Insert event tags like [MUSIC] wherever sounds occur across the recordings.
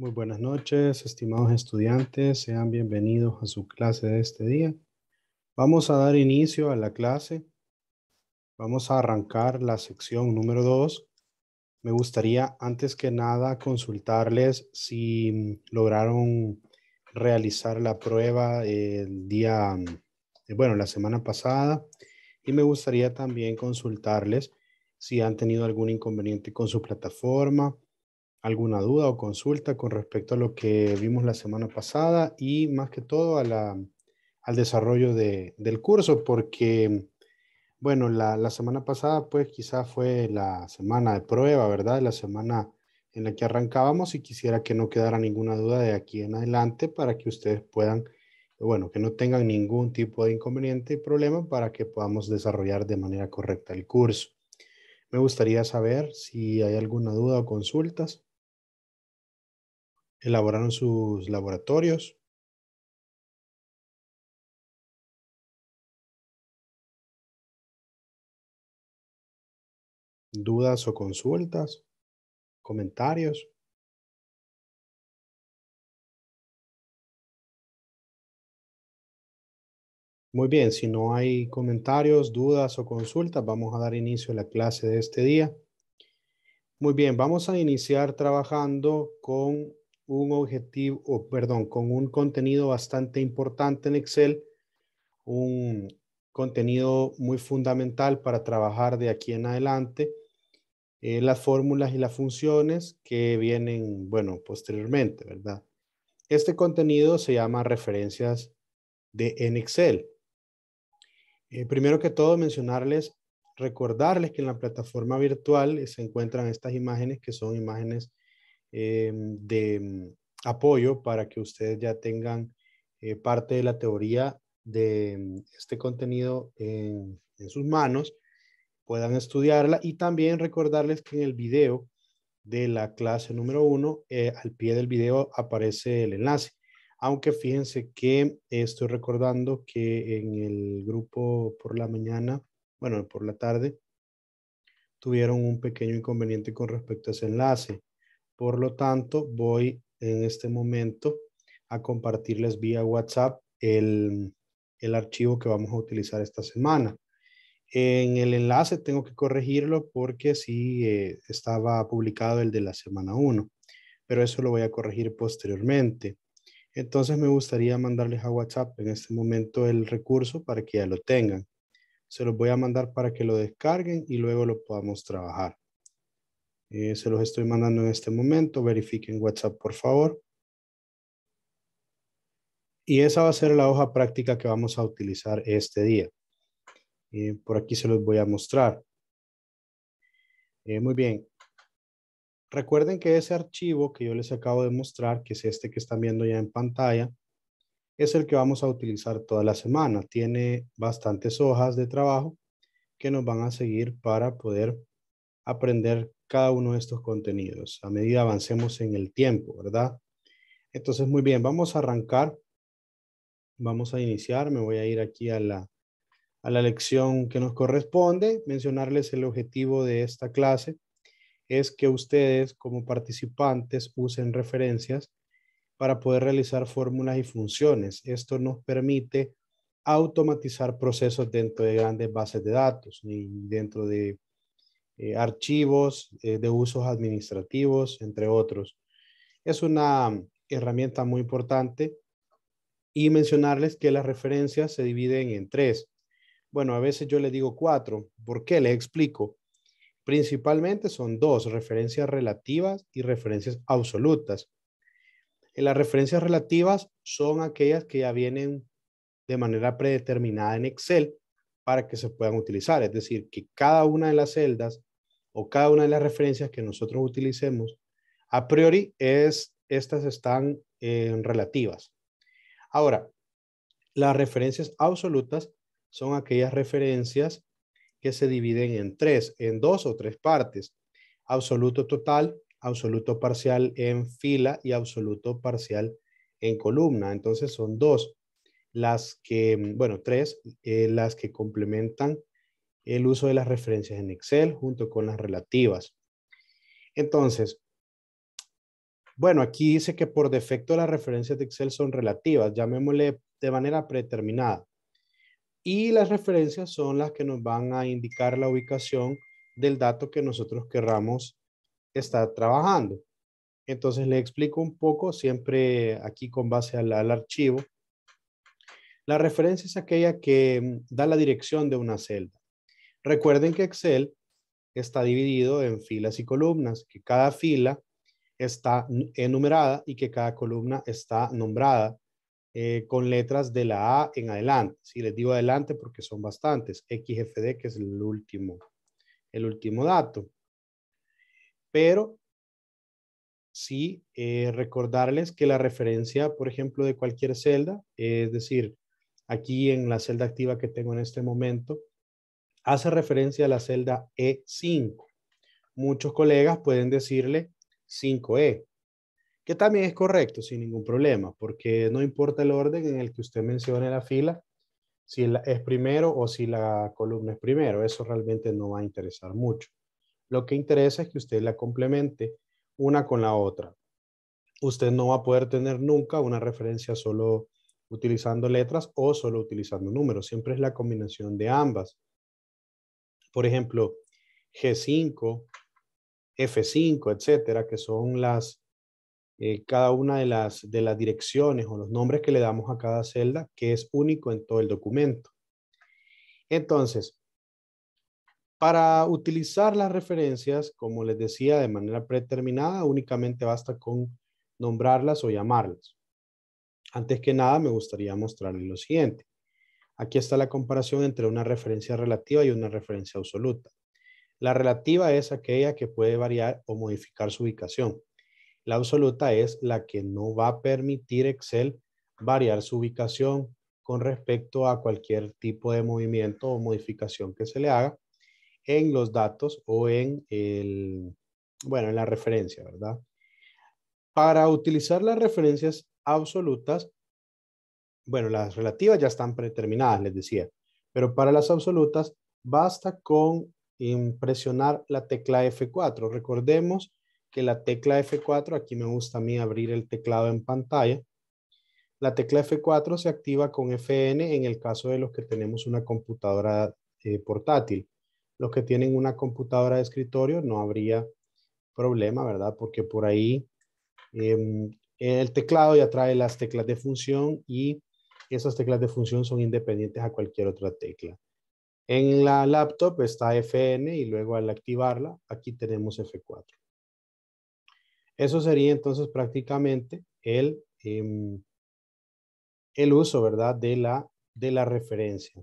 Muy buenas noches, estimados estudiantes, sean bienvenidos a su clase de este día. Vamos a dar inicio a la clase. Vamos a arrancar la sección número 2. Me gustaría antes que nada consultarles si lograron realizar la prueba el día, eh, bueno, la semana pasada. Y me gustaría también consultarles si han tenido algún inconveniente con su plataforma alguna duda o consulta con respecto a lo que vimos la semana pasada y más que todo al desarrollo del curso, porque, bueno, la, la semana pasada pues quizás fue la semana de prueba, ¿verdad? La semana en la que arrancábamos y quisiera que no quedara ninguna duda de aquí en adelante para que ustedes puedan, bueno, que no tengan ningún tipo de inconveniente y problema para que podamos desarrollar de manera correcta el curso. Me gustaría saber si hay alguna duda o consultas elaboraron sus laboratorios. dudas o consultas, comentarios. Muy bien, si no hay comentarios, dudas o consultas, vamos a dar inicio a la clase de este día. Muy bien, vamos a iniciar trabajando con un objetivo, o perdón, con un contenido bastante importante en Excel, un contenido muy fundamental para trabajar de aquí en adelante, eh, las fórmulas y las funciones que vienen, bueno, posteriormente, ¿verdad? Este contenido se llama referencias de en Excel. Eh, primero que todo, mencionarles, recordarles que en la plataforma virtual se encuentran estas imágenes que son imágenes Em, de mm, apoyo para que ustedes ya tengan eh, parte de la teoría de mm, este contenido en, sus manos, puedan estudiarla y también recordarles que en el video de la clase número uno, eh, al pie del video aparece el enlace. Aunque fíjense que estoy recordando que en el grupo por la mañana, bueno, por la tarde, tuvieron un pequeño inconveniente con respecto a ese enlace. Por lo tanto, voy en este momento a compartirles vía WhatsApp el, archivo que vamos a utilizar esta semana. En el enlace tengo que corregirlo porque sí eh, estaba publicado el de la semana 1, pero eso lo voy a corregir posteriormente. Entonces me gustaría mandarles a WhatsApp en este momento el recurso para que ya lo tengan. Se los voy a mandar para que lo descarguen y luego lo podamos trabajar. Eh, se los estoy mandando en este momento. Verifiquen WhatsApp, por favor. Y esa va a ser la hoja práctica que vamos a utilizar este día. Eh, por aquí se los voy a mostrar. Eh, muy bien. Recuerden que ese archivo que yo les acabo de mostrar, que es este que están viendo ya en pantalla, es el que vamos a utilizar toda la semana. Tiene bastantes hojas de trabajo que nos van a seguir para poder aprender cada uno de estos contenidos a medida avancemos en el tiempo, ¿verdad? Entonces, muy bien, vamos a arrancar. Vamos a iniciar. Me voy a ir aquí a la, a la lección que nos corresponde. Mencionarles el objetivo de esta clase es que ustedes como participantes usen referencias para poder realizar fórmulas y funciones. Esto nos permite automatizar procesos dentro de grandes bases de datos y dentro de eh, archivos eh, de usos administrativos, entre otros. Es una mm, herramienta muy importante y mencionarles que las referencias se dividen en tres. Bueno, a veces yo le digo cuatro. ¿Por qué? Le explico. Principalmente son dos, referencias relativas y referencias absolutas. Eh, las referencias relativas son aquellas que ya vienen de manera predeterminada en Excel para que se puedan utilizar. Es decir, que cada una de las celdas o cada una de las referencias que nosotros utilicemos, a priori es, estas están eh, relativas. Ahora, las referencias absolutas son aquellas referencias que se dividen en tres, en dos o tres partes. Absoluto total, absoluto parcial en fila y absoluto parcial en columna. Entonces son dos las que, mm, bueno, tres, eh, las que complementan el uso de las referencias en Excel junto con las relativas. Entonces, bueno, aquí dice que por defecto las referencias de Excel son relativas, llamémosle de manera predeterminada. Y las referencias son las que nos van a indicar la ubicación del dato que nosotros querramos estar trabajando. Entonces le explico un poco, siempre aquí con base al, archivo. La referencia es aquella que mm, da la dirección de una celda. Recuerden que Excel está dividido en filas y columnas, que cada fila está enumerada y que cada columna está nombrada eh, con letras de la A en adelante. Si les digo adelante porque son bastantes. XFD, que es el último, el último dato. Pero sí eh, recordarles que la referencia, por ejemplo, de cualquier celda, es decir, aquí en la celda activa que tengo en este momento, hace referencia a la celda E5. Muchos colegas pueden decirle 5E, que también es correcto sin ningún problema, porque no importa el orden en el que usted mencione la fila, si es primero o si la columna es primero, eso realmente no va a interesar mucho. Lo que interesa es que usted la complemente una con la otra. Usted no va a poder tener nunca una referencia solo utilizando letras o solo utilizando números, siempre es la combinación de ambas por ejemplo, G5, F5, etcétera, que son las, eh, cada una de las, de las direcciones o los nombres que le damos a cada celda, que es único en todo el documento. Entonces, para utilizar las referencias, como les decía, de manera predeterminada, únicamente basta con nombrarlas o llamarlas. Antes que nada, me gustaría mostrarles lo siguiente. Aquí está la comparación entre una referencia relativa y una referencia absoluta. La relativa es aquella que puede variar o modificar su ubicación. La absoluta es la que no va a permitir Excel variar su ubicación con respecto a cualquier tipo de movimiento o modificación que se le haga en los datos o en el, bueno, en la referencia, ¿verdad? Para utilizar las referencias absolutas, bueno, las relativas ya están predeterminadas, les decía, pero para las absolutas basta con presionar la tecla F4. Recordemos que la tecla F4, aquí me gusta a mí abrir el teclado en pantalla, la tecla F4 se activa con FN en el caso de los que tenemos una computadora eh, portátil. Los que tienen una computadora de escritorio no habría problema, ¿verdad? Porque por ahí em, el teclado ya trae las teclas de función y esas teclas de función son independientes a cualquier otra tecla. En la laptop está Fn y luego al activarla, aquí tenemos F4. Eso sería entonces prácticamente em, el, uso, ¿verdad? De la, de la referencia.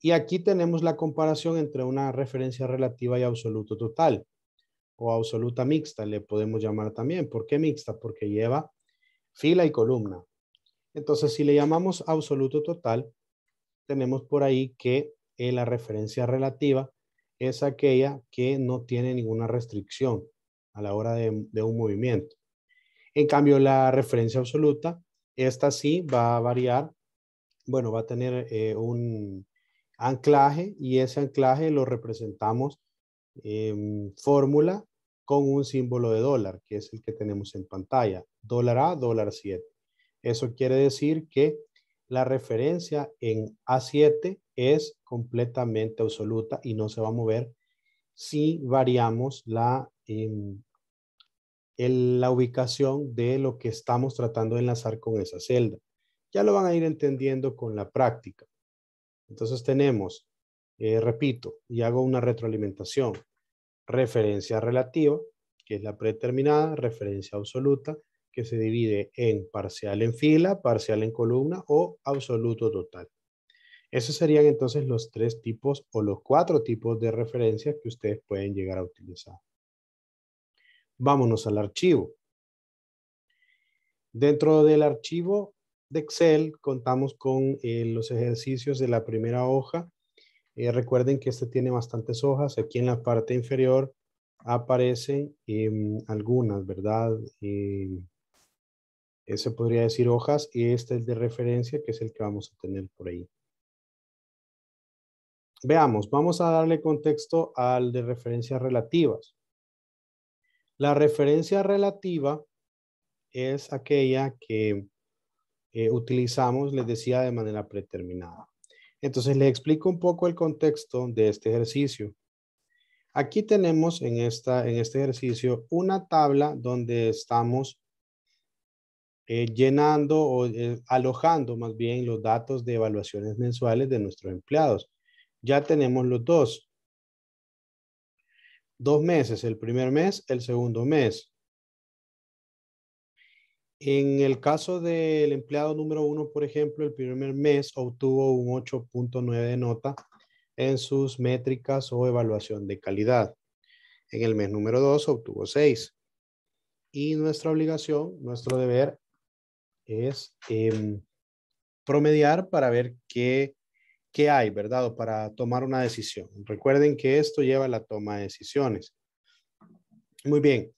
Y aquí tenemos la comparación entre una referencia relativa y absoluta total o absoluta mixta, le podemos llamar también. ¿Por qué mixta? Porque lleva fila y columna. Entonces, si le llamamos absoluto total, tenemos por ahí que eh, la referencia relativa es aquella que no tiene ninguna restricción a la hora de, un movimiento. En cambio, la referencia absoluta, esta sí va a variar, bueno, va a tener eh, un anclaje y ese anclaje lo representamos en fórmula con un símbolo de dólar, que es el que tenemos en pantalla, dólar A, dólar 7. Eso quiere decir que la referencia en A7 es completamente absoluta y no se va a mover si variamos em, la, ubicación de lo que estamos tratando de enlazar con esa celda. Ya lo van a ir entendiendo con la práctica. Entonces tenemos, eh, repito, y hago una retroalimentación, referencia relativa, que es la predeterminada, referencia absoluta, que se divide en parcial en fila, parcial en columna o absoluto total. Esos serían entonces los tres tipos o los cuatro tipos de referencias que ustedes pueden llegar a utilizar. Vámonos al archivo. Dentro del archivo de Excel contamos con eh, los ejercicios de la primera hoja. Eh, recuerden que este tiene bastantes hojas. Aquí en la parte inferior aparecen em, algunas, ¿verdad? Em, ese podría decir hojas y este es de referencia, que es el que vamos a tener por ahí. Veamos, vamos a darle contexto al de referencias relativas. La referencia relativa es aquella que eh, utilizamos, les decía, de manera preterminada. Entonces, les explico un poco el contexto de este ejercicio. Aquí tenemos en este ejercicio una tabla donde estamos eh, llenando o eh, alojando más bien los datos de evaluaciones mensuales de nuestros empleados. Ya tenemos los dos. Dos meses, el primer mes, el segundo mes. En el caso del empleado número uno, por ejemplo, el primer mes obtuvo un 8.9 de nota en sus métricas o evaluación de calidad. En el mes número dos obtuvo 6. Y nuestra obligación, nuestro deber es em, promediar para ver qué, qué hay, ¿verdad? O para tomar una decisión. Recuerden que esto lleva a la toma de decisiones. Muy bien.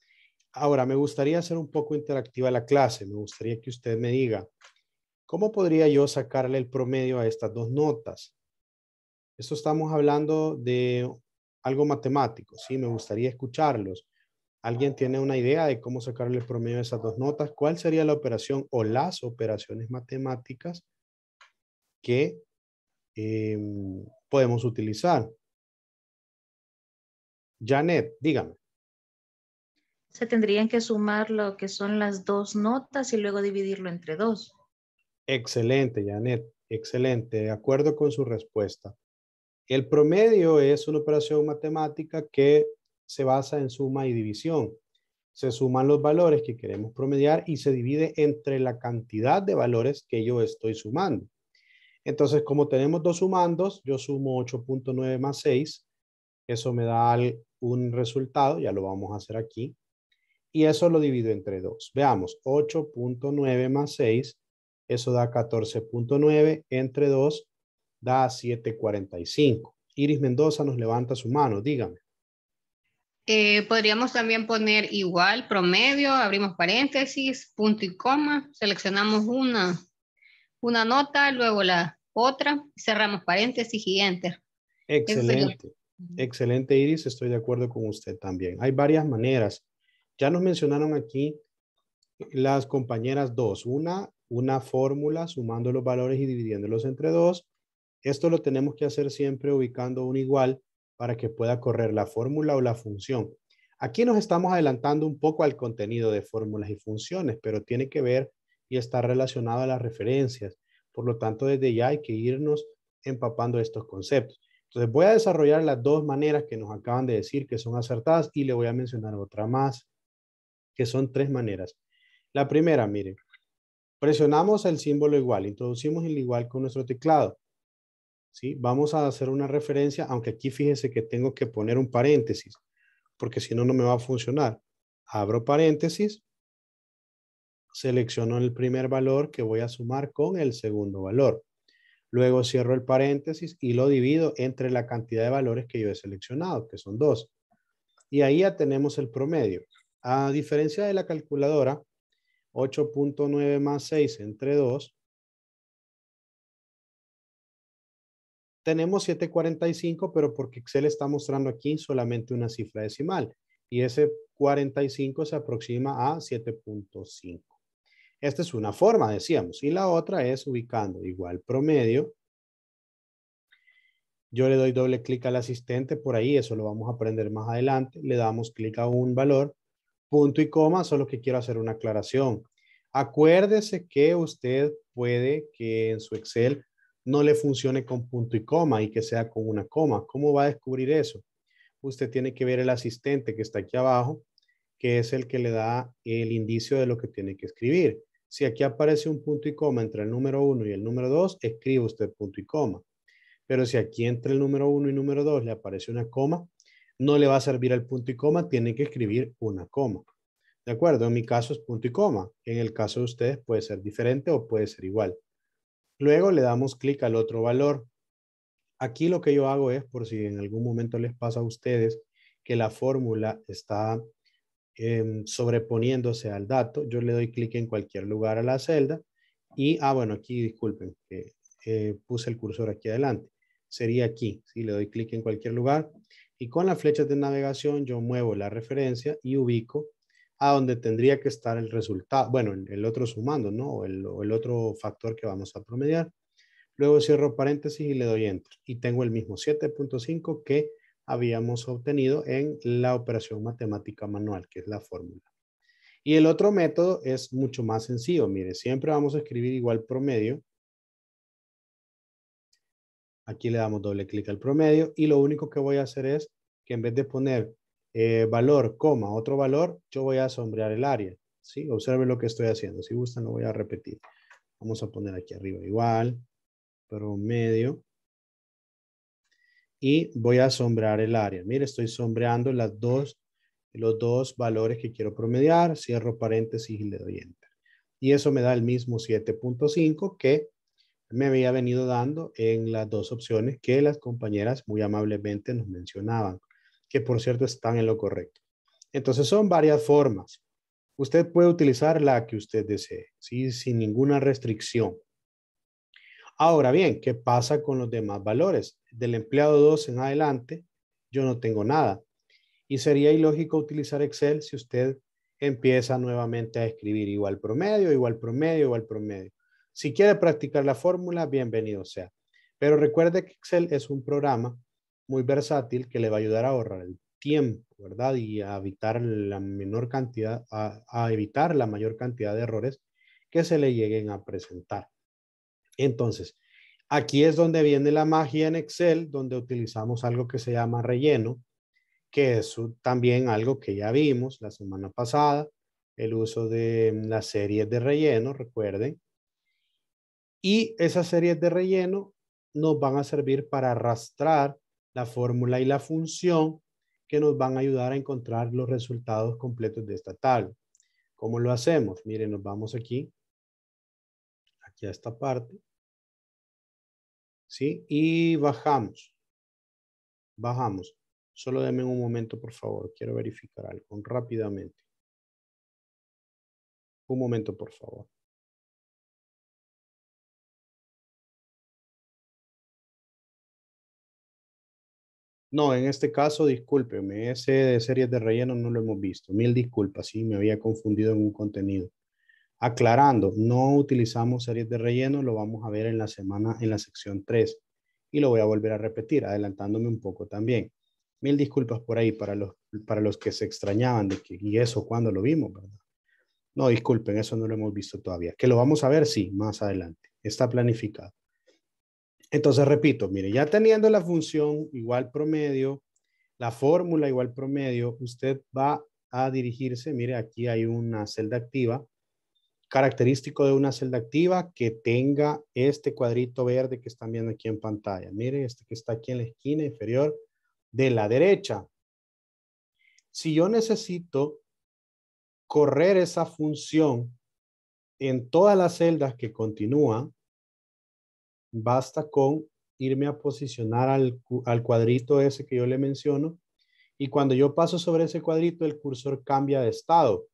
Ahora, me gustaría hacer un poco interactiva la clase. Me gustaría que usted me diga, ¿cómo podría yo sacarle el promedio a estas dos notas? Esto estamos hablando de algo matemático, ¿sí? Me gustaría escucharlos. ¿Alguien tiene una idea de cómo sacarle el promedio de esas dos notas? ¿Cuál sería la operación o las operaciones matemáticas que em, podemos utilizar? Janet, dígame. Se tendrían que sumar lo que son las dos notas y luego dividirlo entre dos. Excelente, Janet. Excelente. De acuerdo con su respuesta. El promedio es una operación matemática que se basa en suma y división. Se suman los valores que queremos promediar y se divide entre la cantidad de valores que yo estoy sumando. Entonces, como tenemos dos sumandos, yo sumo 8.9 más 6. Eso me da un resultado, ya lo vamos a hacer aquí. Y eso lo divido entre dos Veamos, 8.9 más 6, eso da 14.9 entre 2, da 7.45. Iris Mendoza nos levanta su mano, dígame. Eh, podríamos también poner igual, promedio, abrimos paréntesis, punto y coma, seleccionamos una, una nota, luego la otra, cerramos paréntesis y enter. Excelente, excelente Iris, estoy de acuerdo con usted también. Hay varias maneras. Ya nos mencionaron aquí las compañeras dos. Una, una fórmula sumando los valores y dividiéndolos entre dos. Esto lo tenemos que hacer siempre ubicando un igual para que pueda correr la fórmula o la función. Aquí nos estamos adelantando un poco al contenido de fórmulas y funciones, pero tiene que ver y está relacionado a las referencias. Por lo tanto, desde ya hay que irnos empapando estos conceptos. Entonces, voy a desarrollar las dos maneras que nos acaban de decir que son acertadas y le voy a mencionar otra más, que son tres maneras. La primera, miren, presionamos el símbolo igual, introducimos el igual con nuestro teclado. ¿sí? Vamos a hacer una referencia, aunque aquí fíjense que tengo que poner un paréntesis, porque si no, no me va a funcionar. Abro paréntesis, selecciono el primer valor que voy a sumar con el segundo valor. Luego cierro el paréntesis y lo divido entre la cantidad de valores que yo he seleccionado, que son dos. Y ahí ya tenemos el promedio. A diferencia de la calculadora, 8.9 más 6 entre 2 Tenemos 745, pero porque Excel está mostrando aquí solamente una cifra decimal y ese 45 se aproxima a 7.5. Esta es una forma, decíamos, y la otra es ubicando igual promedio. Yo le doy doble clic al asistente por ahí, eso lo vamos a aprender más adelante. Le damos clic a un valor, punto y coma, solo que quiero hacer una aclaración. Acuérdese que usted puede que en su Excel no le funcione con punto y coma y que sea con una coma. ¿Cómo va a descubrir eso? Usted tiene que ver el asistente que está aquí abajo, que es el que le da el indicio de lo que tiene que escribir. Si aquí aparece un punto y coma entre el número 1 y el número 2, escribe usted punto y coma. Pero si aquí entre el número 1 y número 2 le aparece una coma, no le va a servir el punto y coma, tiene que escribir una coma. ¿De acuerdo? En mi caso es punto y coma. En el caso de ustedes puede ser diferente o puede ser igual. Luego le damos clic al otro valor. Aquí lo que yo hago es, por si en algún momento les pasa a ustedes que la fórmula está em, sobreponiéndose al dato, yo le doy clic en cualquier lugar a la celda y, ah, bueno, aquí disculpen, eh, puse el cursor aquí adelante. Sería aquí, si le doy clic en cualquier lugar y con las flechas de navegación yo muevo la referencia y ubico a donde tendría que estar el resultado, bueno, el, otro sumando, ¿no? el, el, otro factor que vamos a promediar. Luego cierro paréntesis y le doy enter. Y tengo el mismo 7.5 que habíamos obtenido en la operación matemática manual, que es la fórmula. Y el otro método es mucho más sencillo. Mire, siempre vamos a escribir igual promedio. Aquí le damos doble clic al promedio y lo único que voy a hacer es que en vez de poner eh, valor, coma, otro valor, yo voy a sombrear el área. ¿sí? Observe lo que estoy haciendo. Si gustan, lo voy a repetir. Vamos a poner aquí arriba igual, promedio. Y voy a sombrear el área. Mire, estoy sombreando las dos, los dos valores que quiero promediar. Cierro paréntesis y le doy enter. Y eso me da el mismo 7.5 que me había venido dando en las dos opciones que las compañeras muy amablemente nos mencionaban que por cierto están en lo correcto. Entonces son varias formas. Usted puede utilizar la que usted desee, sin ninguna restricción. Ahora bien, ¿qué pasa con los demás valores? Del empleado 2 en adelante, yo no tengo nada. Y sería ilógico utilizar Excel si usted empieza nuevamente a escribir igual promedio, igual promedio, igual promedio. Si quiere practicar la fórmula, bienvenido sea. Pero recuerde que Excel es un programa muy versátil que le va a ayudar a ahorrar el tiempo, ¿verdad? Y a evitar la menor cantidad, a, a evitar la mayor cantidad de errores que se le lleguen a presentar. Entonces, aquí es donde viene la magia en Excel, donde utilizamos algo que se llama relleno, que es también algo que ya vimos la semana pasada, el uso de las series de relleno, recuerden. Y esas series de relleno nos van a servir para arrastrar la fórmula y la función que nos van a ayudar a encontrar los resultados completos de esta tabla. ¿Cómo lo hacemos? Miren, nos vamos aquí, aquí a esta parte, ¿sí? Y bajamos, bajamos. Solo denme un momento, por favor, quiero verificar algo rápidamente. Un momento, por favor. No, en este caso, discúlpeme, ese de series de relleno no lo hemos visto. Mil disculpas, sí, me había confundido en un contenido. Aclarando, no utilizamos series de relleno, lo vamos a ver en la semana, en la sección 3. Y lo voy a volver a repetir, adelantándome un poco también. Mil disculpas por ahí para los, para los que se extrañaban de que, y eso cuando lo vimos, ¿verdad? No, disculpen, eso no lo hemos visto todavía. Que lo vamos a ver, sí, más adelante. Está planificado. Entonces, repito, mire, ya teniendo la función igual promedio, la fórmula igual promedio, usted va a dirigirse, mire, aquí hay una celda activa, característico de una celda activa que tenga este cuadrito verde que están viendo aquí en pantalla. Mire, este que está aquí en la esquina inferior de la derecha. Si yo necesito correr esa función en todas las celdas que continúan, Basta con irme a posicionar al, cuadrito ese que yo le menciono y cuando yo paso sobre ese cuadrito el cursor cambia de estado.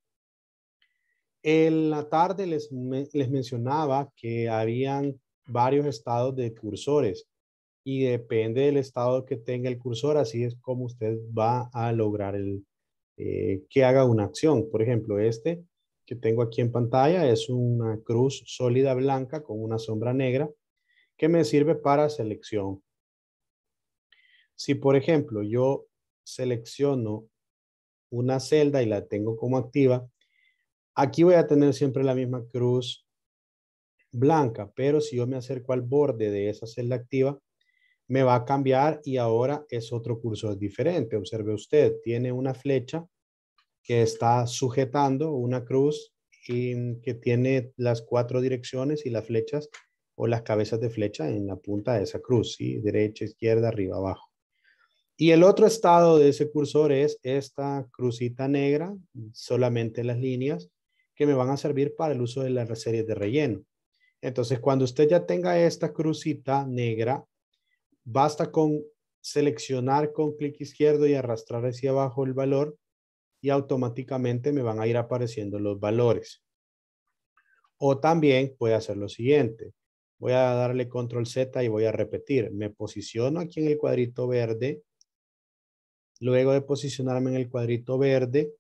En la tarde les, mencionaba que habían varios estados de cursores y depende del estado que tenga el cursor, así es como usted va a lograr eh, que haga una acción. Por ejemplo, este que tengo aquí en pantalla es una cruz sólida blanca con una sombra negra que me sirve para selección. Si, por ejemplo, yo selecciono una celda y la tengo como activa, aquí voy a tener siempre la misma cruz blanca, pero si yo me acerco al borde de esa celda activa, me va a cambiar y ahora es otro cursor diferente. Observe usted, tiene una flecha que está sujetando una cruz y que tiene las cuatro direcciones y las flechas o las cabezas de flecha en la punta de esa cruz, ¿sí? derecha, izquierda, arriba, abajo. Y el otro estado de ese cursor es esta crucita negra, solamente las líneas, que me van a servir para el uso de las series de relleno. Entonces, cuando usted ya tenga esta crucita negra, basta con seleccionar con clic izquierdo y arrastrar hacia abajo el valor y automáticamente me van a ir apareciendo los valores. O también puede hacer lo siguiente voy a darle control Z y voy a repetir. Me posiciono aquí en el cuadrito verde. Luego de posicionarme en el cuadrito verde,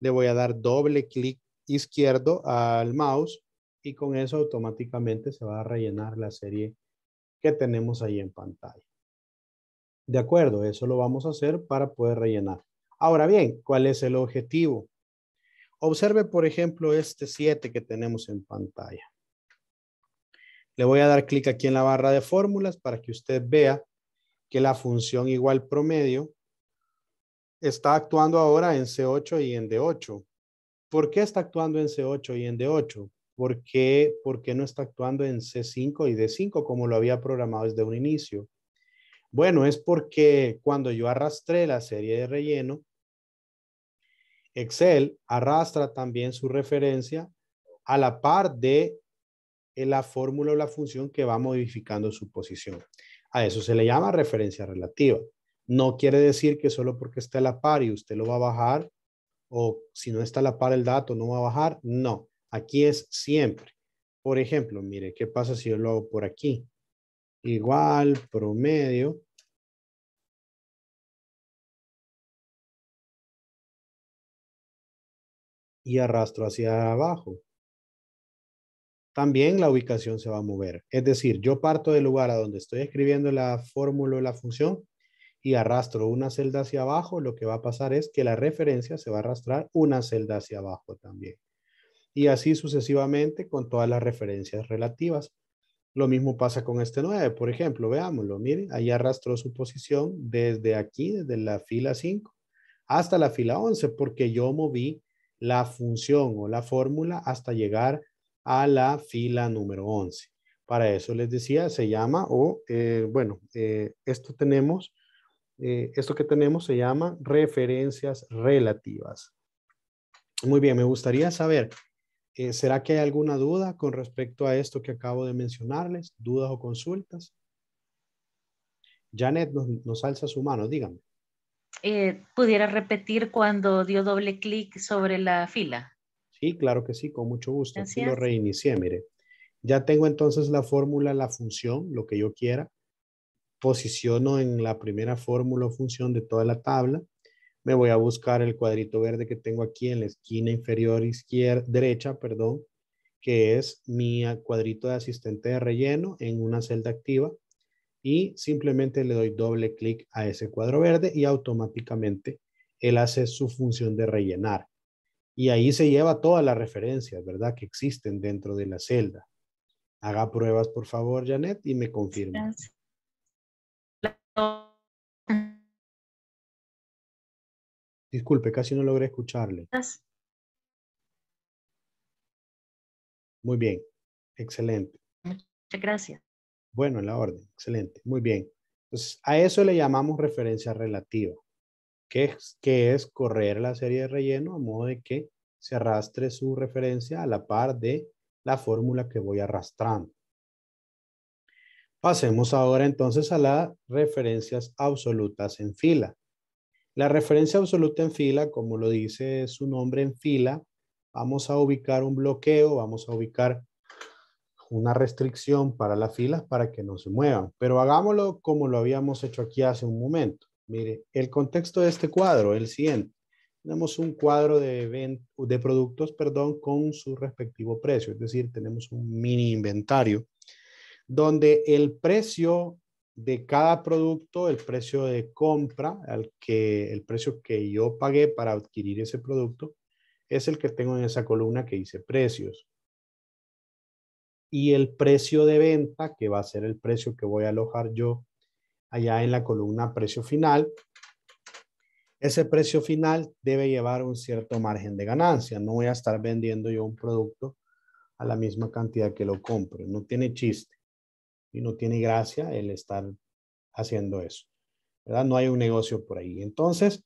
le voy a dar doble clic izquierdo al mouse y con eso automáticamente se va a rellenar la serie que tenemos ahí en pantalla. De acuerdo, eso lo vamos a hacer para poder rellenar. Ahora bien, ¿cuál es el objetivo? Observe, por ejemplo, este 7 que tenemos en pantalla. Le voy a dar clic aquí en la barra de fórmulas para que usted vea que la función igual promedio está actuando ahora en C8 y en D8. ¿Por qué está actuando en C8 y en D8? ¿Por qué, ¿Por qué no está actuando en C5 y D5 como lo había programado desde un inicio? Bueno, es porque cuando yo arrastré la serie de relleno, Excel arrastra también su referencia a la par de la fórmula o la función que va modificando su posición. A eso se le llama referencia relativa. No quiere decir que solo porque está a la par y usted lo va a bajar o si no está a la par el dato no va a bajar. No, aquí es siempre. Por ejemplo, mire, ¿qué pasa si yo lo hago por aquí? Igual, promedio. Y arrastro hacia abajo también la ubicación se va a mover. Es decir, yo parto del lugar a donde estoy escribiendo la fórmula o la función y arrastro una celda hacia abajo, lo que va a pasar es que la referencia se va a arrastrar una celda hacia abajo también. Y así sucesivamente con todas las referencias relativas. Lo mismo pasa con este 9, por ejemplo, veámoslo, miren, ahí arrastró su posición desde aquí, desde la fila 5 hasta la fila 11, porque yo moví la función o la fórmula hasta llegar a la fila número 11. Para eso les decía, se llama, o eh, bueno, eh, esto tenemos, eh, esto que tenemos se llama referencias relativas. Muy bien, me gustaría saber, ¿será que hay alguna duda con respecto a esto que acabo de mencionarles? ¿Dudas o consultas? Janet nos, alza su mano, dígame. pudiera repetir cuando dio doble clic sobre la fila. Sí, claro que sí, con mucho gusto. Gracias. lo reinicié, mire. Ya tengo entonces la fórmula, la función, lo que yo quiera. Posiciono en la primera fórmula o función de toda la tabla. Me voy a buscar el cuadrito verde que tengo aquí en la esquina inferior izquierda, derecha, perdón, que es mi cuadrito de asistente de relleno en una celda activa. Y simplemente le doy doble clic a ese cuadro verde y automáticamente él hace su función de rellenar. Y ahí se lleva todas las referencias, ¿verdad? Que existen dentro de la celda. Haga pruebas, por favor, Janet, y me confirma. Disculpe, casi no logré escucharle. Muy bien, excelente. Muchas gracias. Bueno, en la orden, excelente, muy bien. Entonces, a eso le llamamos referencia relativa que es, es correr la serie de relleno a modo de que se arrastre su referencia a la par de la fórmula que voy arrastrando. Pasemos ahora entonces a las referencias absolutas en fila. La referencia absoluta en fila, como lo dice su nombre en fila, vamos a ubicar un bloqueo, vamos a ubicar una restricción para las filas para que no se muevan. Pero hagámoslo como lo habíamos hecho aquí hace un momento. Mire, el contexto de este cuadro el siguiente. Tenemos un cuadro de, de productos perdón, con su respectivo precio, es decir, tenemos un mini inventario donde el precio de cada producto, el precio de compra, al que, el precio que yo pagué para adquirir ese producto, es el que tengo en esa columna que dice precios. Y el precio de venta, que va a ser el precio que voy a alojar yo allá en la columna precio final. Ese precio final debe llevar un cierto margen de ganancia. No voy a estar vendiendo yo un producto a la misma cantidad que lo compro. No tiene chiste y no tiene gracia el estar haciendo eso. ¿verdad? No hay un negocio por ahí. Entonces,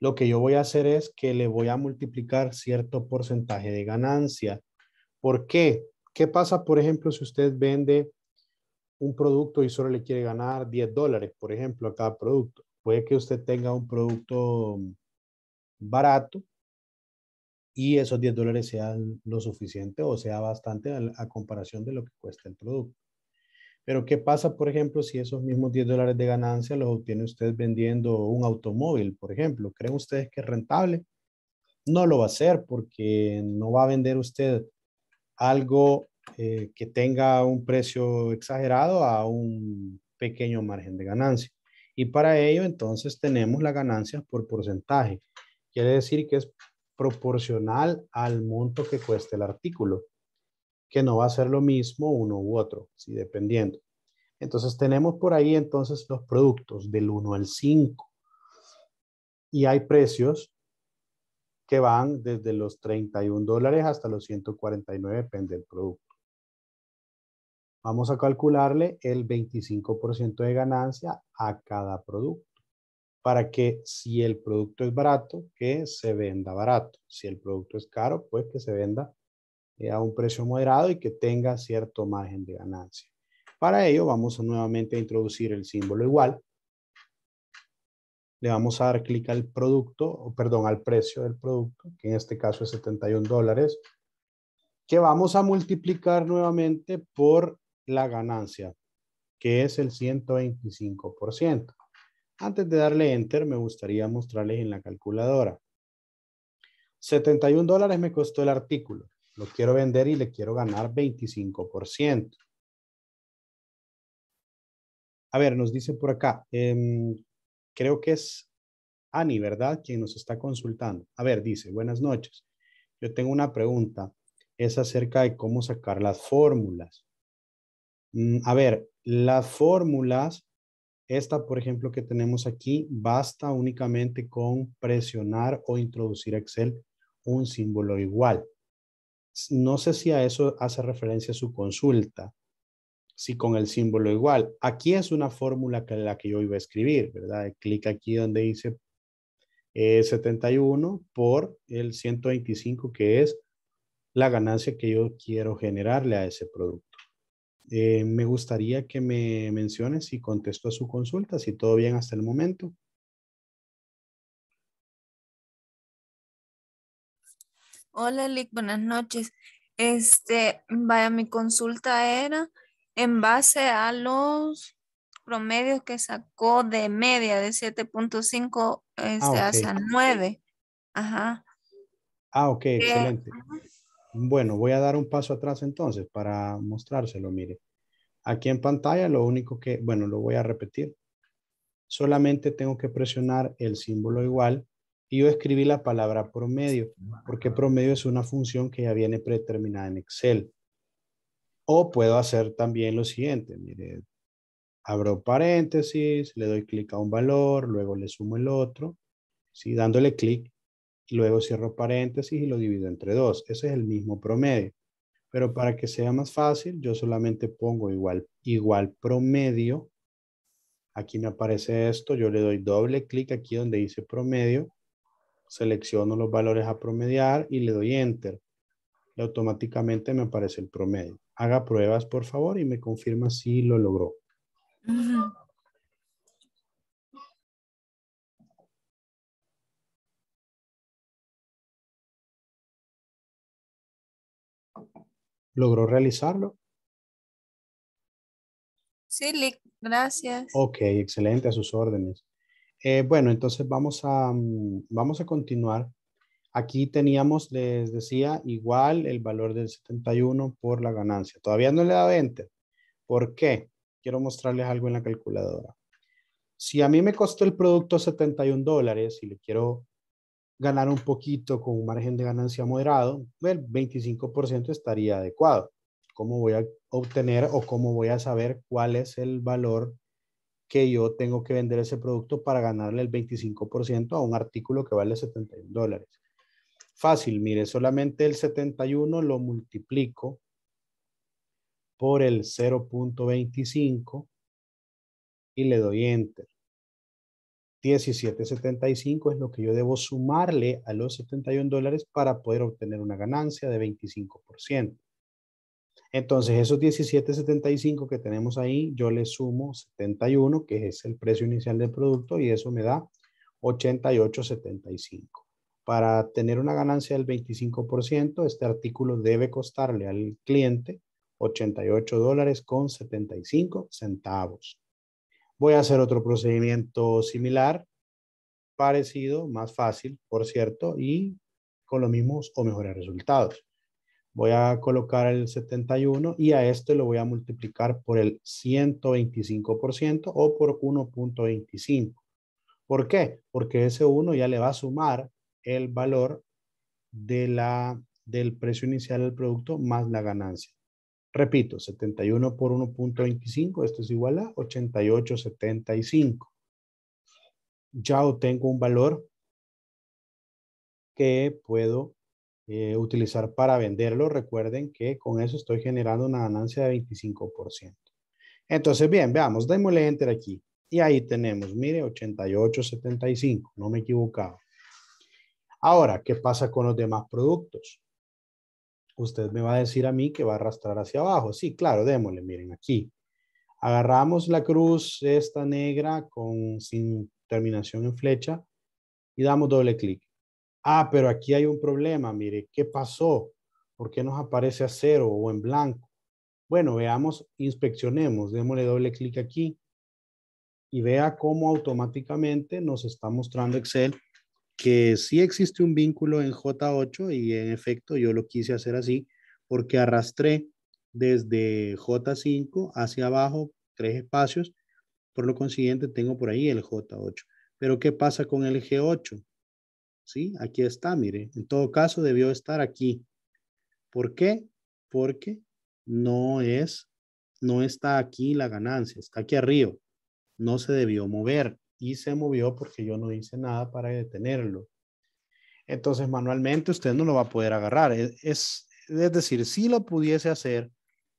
lo que yo voy a hacer es que le voy a multiplicar cierto porcentaje de ganancia. ¿Por qué? ¿Qué pasa, por ejemplo, si usted vende un producto y solo le quiere ganar 10 dólares, por ejemplo, a cada producto. Puede que usted tenga un producto barato y esos 10 dólares sean lo suficiente o sea bastante a, comparación de lo que cuesta el producto. Pero ¿qué pasa, por ejemplo, si esos mismos 10 dólares de ganancia los obtiene usted vendiendo un automóvil, por ejemplo? ¿Creen ustedes que es rentable? No lo va a ser porque no va a vender usted algo eh, que tenga un precio exagerado a un pequeño margen de ganancia. Y para ello entonces tenemos la ganancia por porcentaje. Quiere decir que es proporcional al monto que cueste el artículo, que no va a ser lo mismo uno u otro, si dependiendo. Entonces tenemos por ahí entonces los productos del 1 al 5. Y hay precios que van desde los 31 dólares hasta los 149, depende del producto. Vamos a calcularle el 25% de ganancia a cada producto para que si el producto es barato, que se venda barato. Si el producto es caro, pues que se venda eh, a un precio moderado y que tenga cierto margen de ganancia. Para ello vamos nuevamente a introducir el símbolo igual. Le vamos a dar clic al producto, perdón, al precio del producto, que en este caso es 71 dólares, que vamos a multiplicar nuevamente por la ganancia, que es el 125%. Antes de darle enter, me gustaría mostrarles en la calculadora. 71 dólares me costó el artículo. Lo quiero vender y le quiero ganar 25%. A ver, nos dice por acá. Em, creo que es Ani, ¿verdad? Quien nos está consultando. A ver, dice, buenas noches. Yo tengo una pregunta. Es acerca de cómo sacar las fórmulas. Mm, a ver, las fórmulas, esta por ejemplo que tenemos aquí, basta únicamente con presionar o introducir Excel un símbolo igual. No sé si a eso hace referencia su consulta, si con el símbolo igual. Aquí es una fórmula que la que yo iba a escribir, ¿verdad? Clic aquí donde dice 71 eh, por el 125 que es la ganancia que yo quiero generarle a ese producto. Eh, me gustaría que me menciones si a su consulta, si todo bien hasta el momento. Hola, Lick, buenas noches. Este, vaya, mi consulta era en base a los promedios que sacó de media de 7.5 ah, este, 9. Ajá. Ah, ok, eh, excelente. Bueno, voy a dar un paso atrás entonces para mostrárselo, mire. Aquí en pantalla lo único que, bueno, lo voy a repetir. Solamente tengo que presionar el símbolo igual y yo escribí la palabra promedio, porque promedio es una función que ya viene predeterminada en Excel. O puedo hacer también lo siguiente, mire, abro paréntesis, le doy clic a un valor, luego le sumo el otro, ¿sí? dándole clic Luego cierro paréntesis y lo divido entre dos. Ese es el mismo promedio. Pero para que sea más fácil, yo solamente pongo igual, igual promedio. Aquí me aparece esto. Yo le doy doble clic aquí donde dice promedio. Selecciono los valores a promediar y le doy enter. Y automáticamente me aparece el promedio. Haga pruebas, por favor, y me confirma si lo logró. ¿Logró realizarlo? Sí, gracias. Ok, excelente, a sus órdenes. Eh, bueno, entonces vamos a, mm, vamos a continuar. Aquí teníamos, les decía, igual el valor del 71 por la ganancia. Todavía no le da 20. ¿Por qué? Quiero mostrarles algo en la calculadora. Si a mí me costó el producto 71 dólares y le quiero ganar un poquito con un margen de ganancia moderado, el 25% estaría adecuado. ¿Cómo voy a obtener o cómo voy a saber cuál es el valor que yo tengo que vender ese producto para ganarle el 25% a un artículo que vale 71 dólares? Fácil, mire, solamente el 71 lo multiplico por el 0.25 y le doy enter. 17.75 es lo que yo debo sumarle a los 71 dólares para poder obtener una ganancia de 25%. Entonces, esos 17.75 que tenemos ahí, yo le sumo 71, que es el precio inicial del producto, y eso me da 88.75. Para tener una ganancia del 25%, este artículo debe costarle al cliente 88 dólares con 75 centavos. Voy a hacer otro procedimiento similar, parecido, más fácil, por cierto, y con los mismos o mejores resultados. Voy a colocar el 71 y a este lo voy a multiplicar por el 125% o por 1.25. ¿Por qué? Porque ese 1 ya le va a sumar el valor de la, del precio inicial del producto más la ganancia. Repito, 71 por 1.25, esto es igual a 88.75. Ya obtengo un valor que puedo eh, utilizar para venderlo. Recuerden que con eso estoy generando una ganancia de 25%. Entonces, bien, veamos, démosle enter aquí. Y ahí tenemos, mire, 88.75, no me he equivocado. Ahora, ¿qué pasa con los demás productos? usted me va a decir a mí que va a arrastrar hacia abajo. Sí, claro, démosle, miren aquí. Agarramos la cruz esta negra con, sin terminación en flecha y damos doble clic. Ah, pero aquí hay un problema, mire, ¿qué pasó? ¿Por qué nos aparece a cero o en blanco? Bueno, veamos, inspeccionemos, démosle doble clic aquí y vea cómo automáticamente nos está mostrando Excel que sí existe un vínculo en J8 y en efecto yo lo quise hacer así porque arrastré desde J5 hacia abajo tres espacios, por lo consiguiente tengo por ahí el J8. Pero ¿qué pasa con el G8? Sí, aquí está, mire, en todo caso debió estar aquí. ¿Por qué? Porque no es, no está aquí la ganancia, está aquí arriba, no se debió mover y se movió porque yo no hice nada para detenerlo. Entonces, manualmente usted no lo va a poder agarrar. E-, es, decir, si lo pudiese hacer,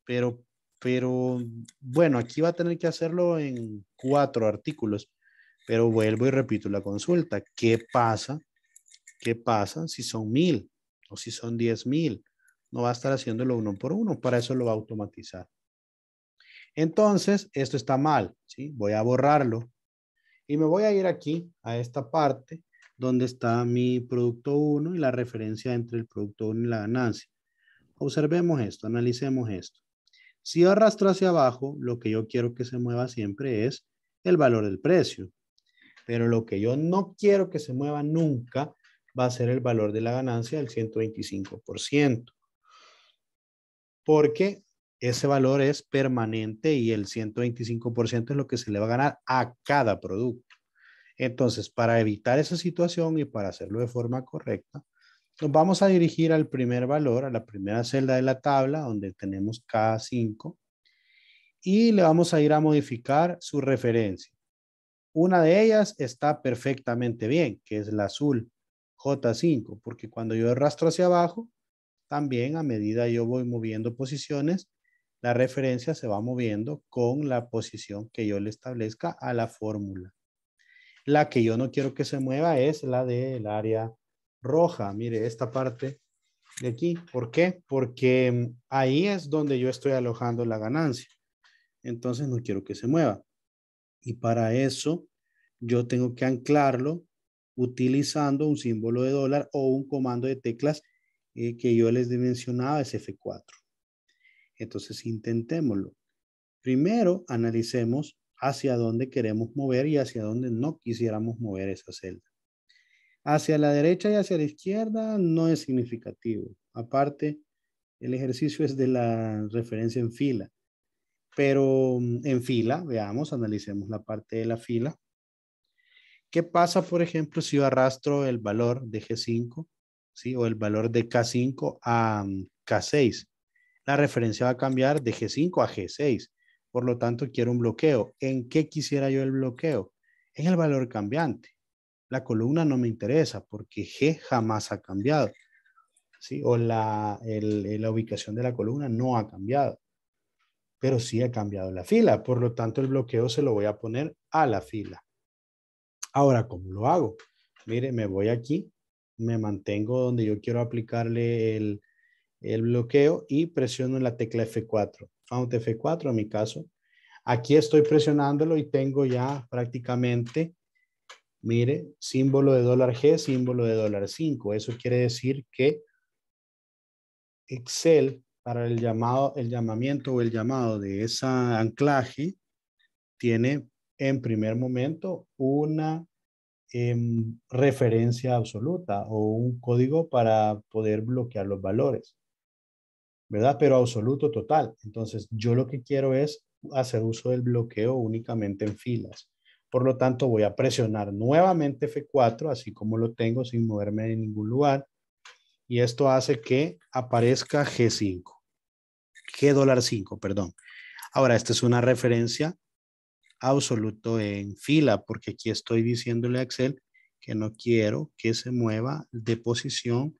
pero, pero bueno, aquí va a tener que hacerlo en cuatro artículos. Pero vuelvo y repito la consulta. ¿Qué pasa? ¿Qué pasa si son mil o si son diez mil? No va a estar haciéndolo uno por uno, para eso lo va a automatizar. Entonces, esto está mal, ¿sí? Voy a borrarlo y me voy a ir aquí a esta parte donde está mi producto 1 y la referencia entre el producto 1 y la ganancia. Observemos esto, analicemos esto. Si arrastro hacia abajo, lo que yo quiero que se mueva siempre es el valor del precio. Pero lo que yo no quiero que se mueva nunca va a ser el valor de la ganancia del 125%. Porque ese valor es permanente y el 125% es lo que se le va a ganar a cada producto. Entonces, para evitar esa situación y para hacerlo de forma correcta, nos vamos a dirigir al primer valor, a la primera celda de la tabla, donde tenemos k 5, y le vamos a ir a modificar su referencia. Una de ellas está perfectamente bien, que es la azul, J5, porque cuando yo arrastro hacia abajo, también a medida yo voy moviendo posiciones, la referencia se va moviendo con la posición que yo le establezca a la fórmula. La que yo no quiero que se mueva es la del área roja. Mire, esta parte de aquí. ¿Por qué? Porque mm, ahí es donde yo estoy alojando la ganancia. Entonces no quiero que se mueva. Y para eso yo tengo que anclarlo utilizando un símbolo de dólar o un comando de teclas eh, que yo les mencionado es F4. Entonces, intentémoslo. Primero, analicemos hacia dónde queremos mover y hacia dónde no quisiéramos mover esa celda. Hacia la derecha y hacia la izquierda no es significativo. Aparte, el ejercicio es de la referencia en fila. Pero mm, en fila, veamos, analicemos la parte de la fila. ¿Qué pasa, por ejemplo, si yo arrastro el valor de G5 ¿sí? o el valor de K5 a mm, K6? la referencia va a cambiar de G5 a G6. Por lo tanto, quiero un bloqueo. ¿En qué quisiera yo el bloqueo? En el valor cambiante. La columna no me interesa porque G jamás ha cambiado. ¿sí? O eh, la, ubicación de la columna no ha cambiado. Pero sí ha cambiado la fila. Por lo tanto, el bloqueo se lo voy a poner a la fila. Ahora, ¿cómo lo hago? Mire, me voy aquí. Me mantengo donde yo quiero aplicarle el, el bloqueo y presiono la tecla F4, Found F4 en mi caso. Aquí estoy presionándolo y tengo ya prácticamente, mire, símbolo de dólar G, símbolo de dólar 5. Eso quiere decir que Excel para el llamado, el llamamiento o el llamado de esa anclaje tiene en primer momento una em, referencia absoluta o un código para poder bloquear los valores. ¿verdad? Pero absoluto, total. Entonces, yo lo que quiero es hacer uso del bloqueo únicamente en filas. Por lo tanto, voy a presionar nuevamente F4, así como lo tengo sin moverme en ningún lugar. Y esto hace que aparezca G5. G$5, perdón. Ahora, esta es una referencia absoluto en fila, porque aquí estoy diciéndole a Excel que no quiero que se mueva de posición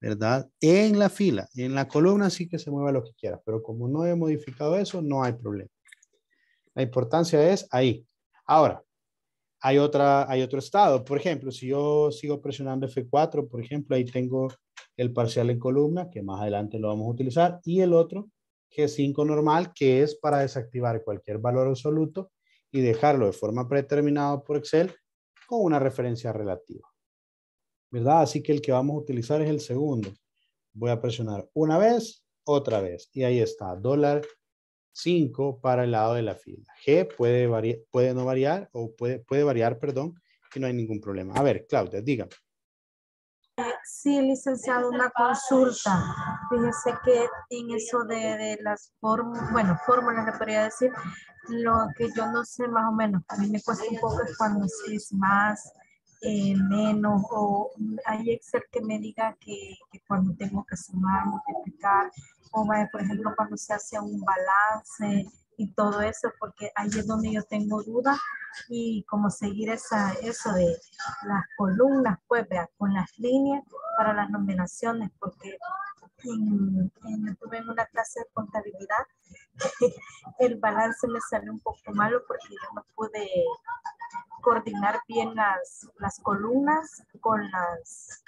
¿verdad? En la fila, en la columna sí que se mueva lo que quiera, pero como no he modificado eso, no hay problema. La importancia es ahí. Ahora, hay, otra, hay otro estado. Por ejemplo, si yo sigo presionando F4, por ejemplo, ahí tengo el parcial en columna, que más adelante lo vamos a utilizar, y el otro, G5 normal, que es para desactivar cualquier valor absoluto y dejarlo de forma predeterminada por Excel con una referencia relativa. ¿verdad? Así que el que vamos a utilizar es el segundo. Voy a presionar una vez, otra vez. Y ahí está, dólar 5 para el lado de la fila. G puede, variar, puede no variar o puede, puede variar, perdón, y no hay ningún problema. A ver, Claudia, dígame. Ah, sí, licenciado, una consulta. Fíjese que en eso de, de las fórmulas, bueno, fórmulas le podría decir, lo que yo no sé más o menos, a mí me cuesta un poco cuando es más menos o hay Excel que me diga que, cuando tengo que sumar, multiplicar, o por ejemplo cuando se hace un balance y todo eso, porque ahí es donde yo tengo dudas y como seguir esa, eso de las columnas, pues vea, con las líneas para las nominaciones, porque tuve en una clase de contabilidad, [LAUGHS] el balance me salió un poco malo porque yo no pude coordinar bien las, las columnas con las,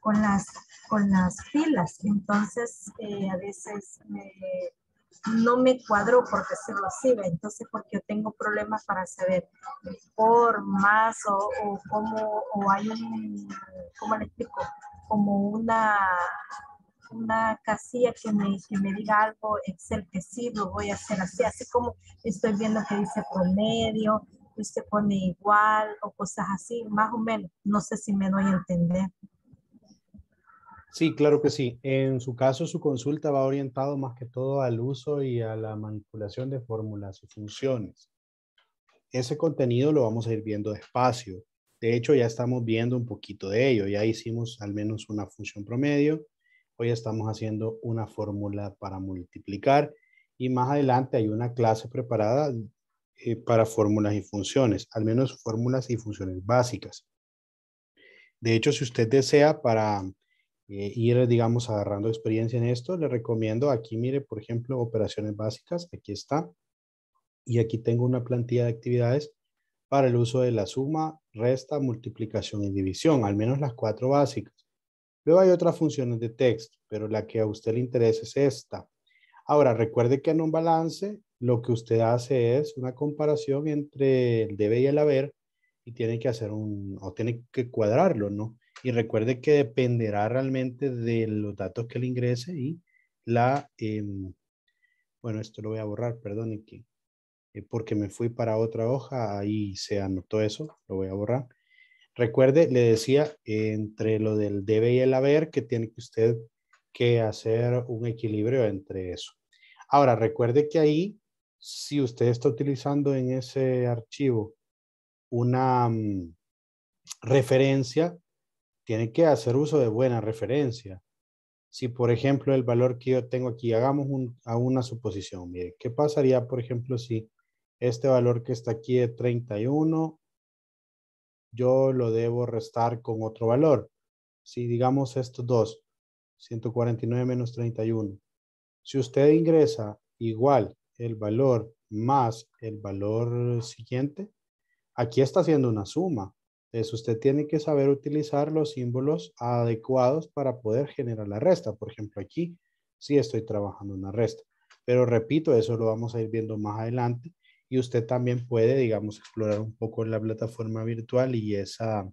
con las, con las filas. Entonces, eh, a veces no me cuadro, por decirlo así, entonces porque yo tengo problemas para saber por más o, o cómo, o hay un, ¿cómo le explico? Como una, una casilla que me, que me diga algo, Excel que sí, lo voy a hacer así, así como estoy viendo que dice promedio, se pone igual o cosas así, más o menos. No sé si me doy a entender. Sí, claro que sí. En su caso, su consulta va orientado más que todo al uso y a la manipulación de fórmulas y funciones. Ese contenido lo vamos a ir viendo despacio. De hecho, ya estamos viendo un poquito de ello. Ya hicimos al menos una función promedio. Hoy estamos haciendo una fórmula para multiplicar. Y más adelante hay una clase preparada eh, para fórmulas y funciones, al menos fórmulas y funciones básicas. De hecho, si usted desea para eh, ir, digamos, agarrando experiencia en esto, le recomiendo aquí, mire, por ejemplo, operaciones básicas, aquí está. Y aquí tengo una plantilla de actividades para el uso de la suma, resta, multiplicación y división, al menos las cuatro básicas. Luego hay otras funciones de texto, pero la que a usted le interesa es esta. Ahora, recuerde que en un balance lo que usted hace es una comparación entre el debe y el haber y tiene que hacer un, o tiene que cuadrarlo, ¿no? Y recuerde que dependerá realmente de los datos que le ingrese y la, em, bueno, esto lo voy a borrar, perdón, eh, porque me fui para otra hoja, ahí se anotó eso, lo voy a borrar. Recuerde, le decía, entre lo del debe y el haber, que tiene que usted que hacer un equilibrio entre eso. Ahora, recuerde que ahí si usted está utilizando en ese archivo una mm, referencia, tiene que hacer uso de buena referencia. Si, por ejemplo, el valor que yo tengo aquí, hagamos a una suposición. Mire, ¿qué pasaría, por ejemplo, si este valor que está aquí de 31, yo lo debo restar con otro valor? Si digamos estos dos, 149 menos 31. Si usted ingresa igual el valor más el valor siguiente, aquí está haciendo una suma. Entonces usted tiene que saber utilizar los símbolos adecuados para poder generar la resta. Por ejemplo, aquí sí estoy trabajando una resta. Pero repito, eso lo vamos a ir viendo más adelante. Y usted también puede, digamos, explorar un poco la plataforma virtual y esa,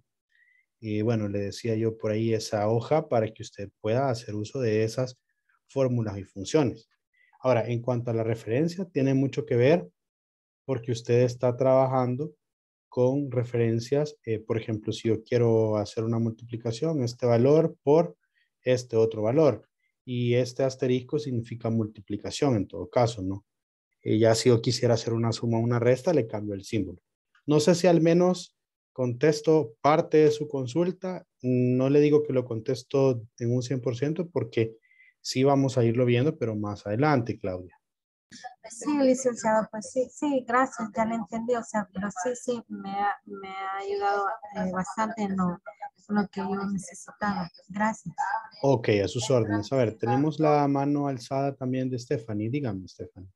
y bueno, le decía yo por ahí esa hoja para que usted pueda hacer uso de esas fórmulas y funciones. Ahora, en cuanto a la referencia, tiene mucho que ver porque usted está trabajando con referencias. Eh, por ejemplo, si yo quiero hacer una multiplicación, este valor por este otro valor. Y este asterisco significa multiplicación en todo caso, ¿no? Y eh, ya si yo quisiera hacer una suma o una resta, le cambio el símbolo. No sé si al menos contesto parte de su consulta. No le digo que lo contesto en un 100% porque sí vamos a irlo viendo, pero más adelante, Claudia. Sí, licenciado, pues sí, sí, gracias, ya lo entendí, o sea, pero sí, sí, me ha, ayudado eh, bastante en lo, que yo necesitaba. Gracias. Ok, a sus órdenes. A ver, tenemos la mano alzada también de Stephanie. Dígame, Stephanie.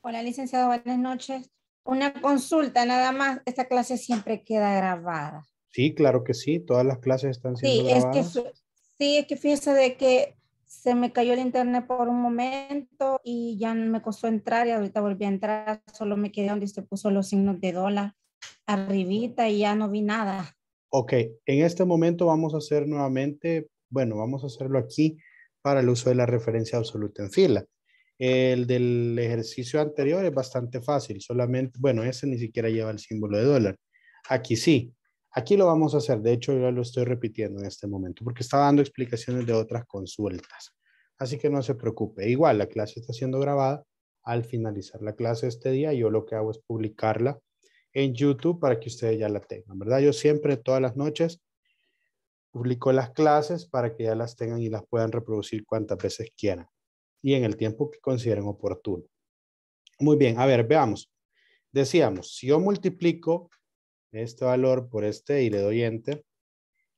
Hola, licenciado, buenas noches. Una consulta, nada más, esta clase siempre queda grabada. Sí, claro que sí, todas las clases están siendo grabadas. Sí, es que Sí, es que fíjese de que se me cayó el internet por un momento y ya me costó entrar y ahorita volví a entrar, solo me quedé donde usted puso los signos de dólar arribita y ya no vi nada. Ok, en este momento vamos a hacer nuevamente, bueno, vamos a hacerlo aquí para el uso de la referencia absoluta en fila. El del ejercicio anterior es bastante fácil, solamente, bueno, ese ni siquiera lleva el símbolo de dólar. Aquí sí, Aquí lo vamos a hacer, de hecho yo lo estoy repitiendo en este momento porque está dando explicaciones de otras consultas. Así que no se preocupe, igual la clase está siendo grabada. Al finalizar la clase este día yo lo que hago es publicarla en YouTube para que ustedes ya la tengan, ¿verdad? Yo siempre todas las noches publico las clases para que ya las tengan y las puedan reproducir cuantas veces quieran y en el tiempo que consideren oportuno. Muy bien, a ver, veamos. Decíamos, si yo multiplico este valor por este y le doy enter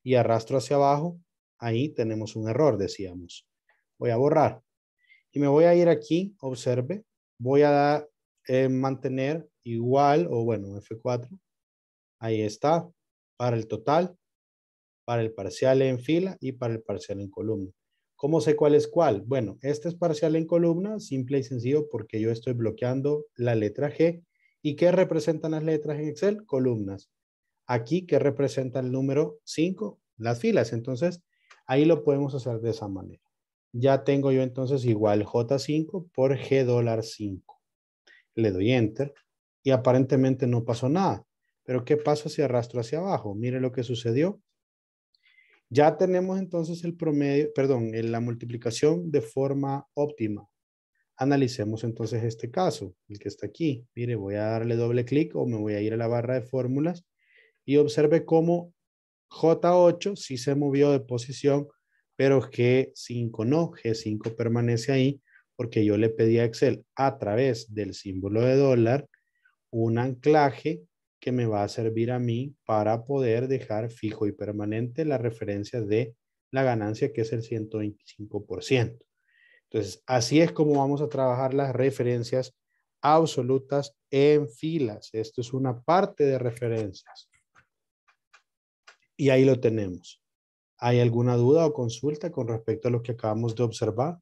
y arrastro hacia abajo, ahí tenemos un error, decíamos. Voy a borrar y me voy a ir aquí, observe, voy a eh, mantener igual o bueno, F4, ahí está, para el total, para el parcial en fila y para el parcial en columna. ¿Cómo sé cuál es cuál? Bueno, este es parcial en columna, simple y sencillo, porque yo estoy bloqueando la letra G ¿Y qué representan las letras en Excel? Columnas. Aquí, ¿qué representa el número 5? Las filas. Entonces, ahí lo podemos hacer de esa manera. Ya tengo yo entonces igual J5 por G Le doy Enter y aparentemente no pasó nada. Pero ¿qué pasa si arrastro hacia abajo? Mire lo que sucedió. Ya tenemos entonces el promedio, perdón, la multiplicación de forma óptima. Analicemos entonces este caso, el que está aquí. Mire, voy a darle doble clic o me voy a ir a la barra de fórmulas y observe cómo J8 sí se movió de posición, pero G5 no, G5 permanece ahí porque yo le pedí a Excel a través del símbolo de dólar un anclaje que me va a servir a mí para poder dejar fijo y permanente la referencia de la ganancia que es el 125% así es como vamos a trabajar las referencias absolutas en filas. Esto es una parte de referencias. Y ahí lo tenemos. ¿Hay alguna duda o consulta con respecto a lo que acabamos de observar?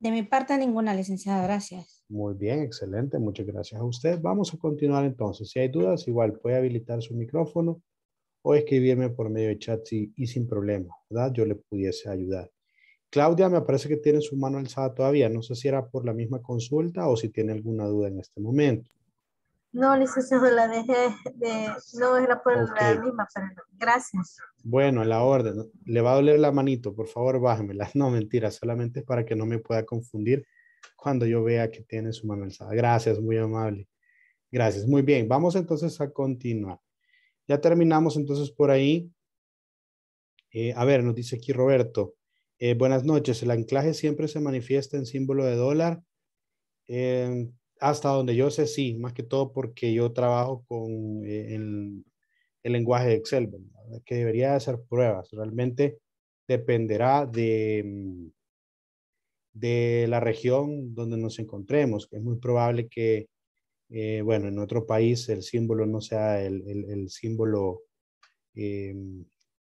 De mi parte ninguna, licenciada. Gracias. Muy bien, excelente. Muchas gracias a usted. Vamos a continuar entonces. Si hay dudas, igual puede habilitar su micrófono o escribirme por medio de chat y sin problema, ¿verdad? Yo le pudiese ayudar. Claudia me parece que tiene su mano alzada todavía. No sé si era por la misma consulta o si tiene alguna duda en este momento. No, licenciado, la dejé de... No, era por la misma, pero gracias. Bueno, a la orden. Le va a doler la manito, por favor, bájemela. [LAUGHS] No, mentira, solamente es para que no me pueda confundir cuando yo vea que tiene su mano alzada. Gracias, muy amable. Gracias, muy bien. Vamos entonces a continuar. Ya terminamos entonces por ahí. Eh, a ver, nos dice aquí Roberto. Eh, buenas noches. El anclaje siempre se manifiesta en símbolo de dólar. Em, hasta donde yo sé, sí, más que todo porque yo trabajo con eh, el, lenguaje de Excel, que debería hacer pruebas. Realmente dependerá de, mm, de la región donde nos encontremos. Es muy probable que eh, bueno, en otro país el símbolo no sea el, símbolo em,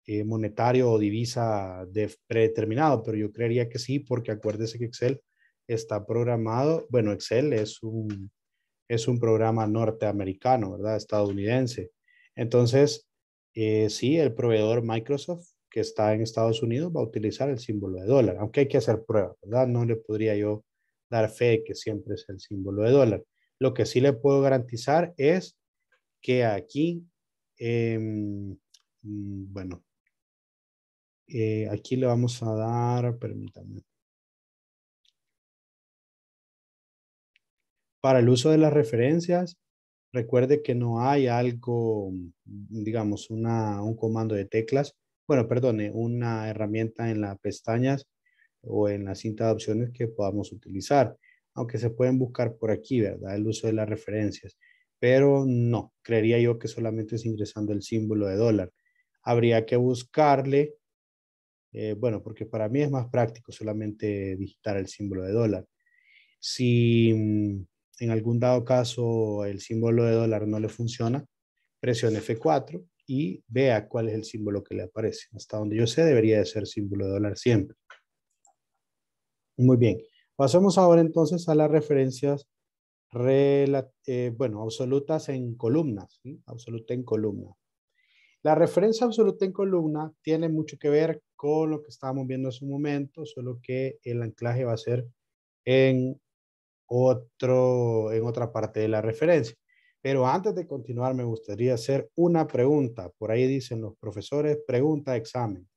eh, monetario o divisa de predeterminado, pero yo creería que sí, porque acuérdese que Excel está programado, bueno, Excel es un, es un programa norteamericano, ¿verdad? Estadounidense. Entonces, eh, sí, el proveedor Microsoft que está en Estados Unidos va a utilizar el símbolo de dólar, aunque hay que hacer pruebas, ¿verdad? No le podría yo dar fe que siempre es el símbolo de dólar. Lo que sí le puedo garantizar es que aquí, em, mm, bueno, eh, aquí le vamos a dar, permítanme. Para el uso de las referencias, recuerde que no hay algo, digamos, una, un comando de teclas, bueno, perdone, una herramienta en las pestañas o en la cinta de opciones que podamos utilizar aunque se pueden buscar por aquí, ¿verdad? El uso de las referencias. Pero no, creería yo que solamente es ingresando el símbolo de dólar. Habría que buscarle, eh, bueno, porque para mí es más práctico solamente digitar el símbolo de dólar. Si mm, en algún dado caso el símbolo de dólar no le funciona, presione F4 y vea cuál es el símbolo que le aparece. Hasta donde yo sé, debería de ser símbolo de dólar siempre. Muy bien. Pasemos ahora entonces a las referencias eh, bueno, absolutas en columnas. Absoluta en columna. La referencia absoluta en columna tiene mucho que ver con lo que estábamos viendo hace un momento, solo que el anclaje va a ser en, otro, en otra parte de la referencia. Pero antes de continuar, me gustaría hacer una pregunta. Por ahí dicen los profesores, pregunta, examen.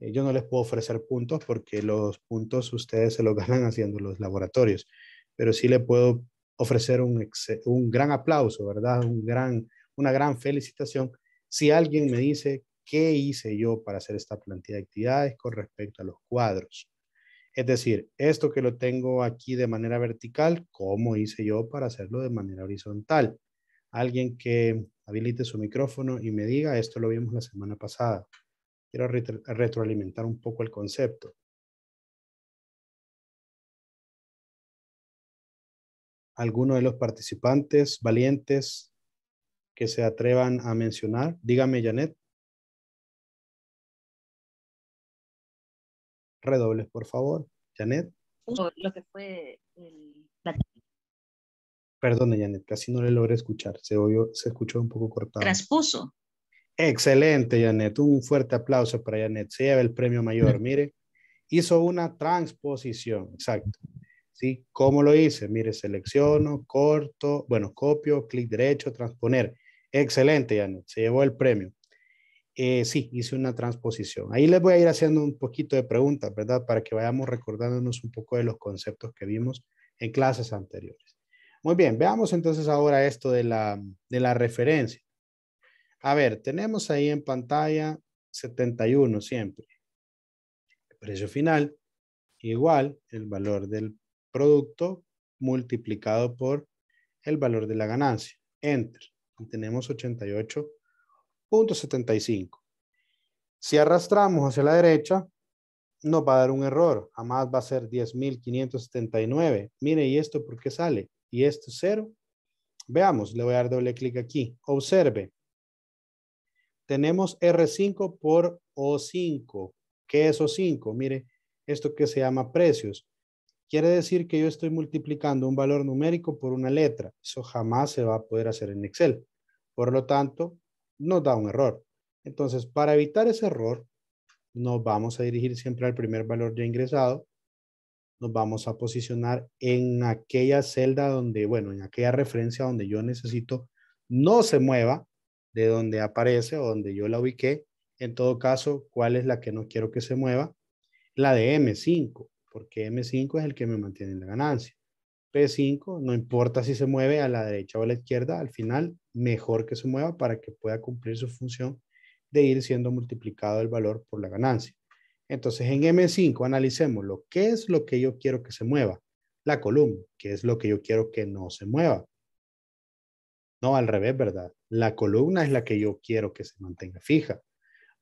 Eh, yo no les puedo ofrecer puntos porque los puntos ustedes se los [LAUGHS] ganan haciendo los laboratorios, pero sí le puedo ofrecer un, gran aplauso, ¿verdad? una gran felicitación si alguien me dice qué hice yo para hacer esta plantilla de actividades con respecto a los cuadros. Es decir, esto que lo tengo aquí de manera vertical, ¿cómo hice yo para hacerlo de manera horizontal? Alguien que habilite su micrófono y me diga, esto lo vimos la semana pasada. Quiero retroalimentar un poco el concepto. ¿Alguno de los participantes valientes que se atrevan a mencionar? Dígame, Janet. Redobles, por favor. Janet. Lo que fue el Perdone, Janet, casi no le logré escuchar. Se, oyó, se escuchó un poco cortado. Traspuso. Excelente, Janet. Un fuerte aplauso para Janet. Se lleva el premio mayor. Mire, hizo una transposición. Exacto. ¿Sí? ¿Cómo lo hice? Mire, selecciono, corto, bueno, copio, clic derecho, transponer. Excelente, Janet. Se llevó el premio. Eh, sí, hice una transposición. Ahí les voy a ir haciendo un poquito de preguntas, ¿verdad? Para que vayamos recordándonos un poco de los conceptos que vimos en clases anteriores. Muy bien, veamos entonces ahora esto de la referencia. A ver, tenemos ahí en pantalla 71 siempre. El precio final igual el valor del producto multiplicado por el valor de la ganancia. Enter. tenemos 88.75. Si arrastramos hacia la derecha, nos va a dar un error. Jamás va a ser 10.579. Mire, ¿y esto por qué sale? ¿Y esto es cero? Veamos, le voy a dar doble clic aquí. Observe tenemos R5 por O5. ¿Qué es O5? Mire, esto que se llama precios. Quiere decir que yo estoy multiplicando un valor numérico por una letra. Eso jamás se va a poder hacer en Excel. Por lo tanto, nos da un error. Entonces, para evitar ese error, nos vamos a dirigir siempre al primer valor ya ingresado. Nos vamos a posicionar en aquella celda donde, bueno, en aquella referencia donde yo necesito no se mueva de donde aparece o donde yo la ubiqué. En todo caso, ¿cuál es la que no quiero que se mueva? La de M5, porque M5 es el que me mantiene la ganancia. P5, no importa si se mueve a la derecha o a la izquierda, al final mejor que se mueva para que pueda cumplir su función de ir siendo multiplicado el valor por la ganancia. Entonces en M5 analicemos lo que es lo que yo quiero que se mueva? La columna. que es lo que yo quiero que no se mueva? No, al revés, ¿verdad? la columna es la que yo quiero que se mantenga fija.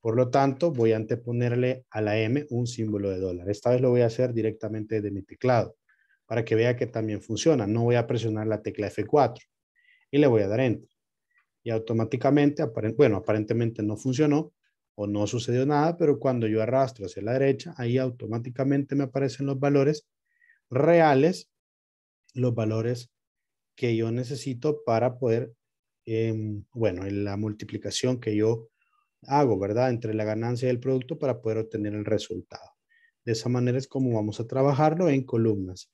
Por lo tanto, voy a anteponerle a la M un símbolo de dólar. Esta vez lo voy a hacer directamente de mi teclado para que vea que también funciona. No voy a presionar la tecla F4 y le voy a dar Enter. Y automáticamente, bueno, aparentemente no funcionó o no sucedió nada, pero cuando yo arrastro hacia la derecha, ahí automáticamente me aparecen los valores reales, los valores que yo necesito para poder Em, bueno, en la multiplicación que yo hago, ¿verdad? Entre la ganancia y el producto para poder obtener el resultado. De esa manera es como vamos a trabajarlo en columnas.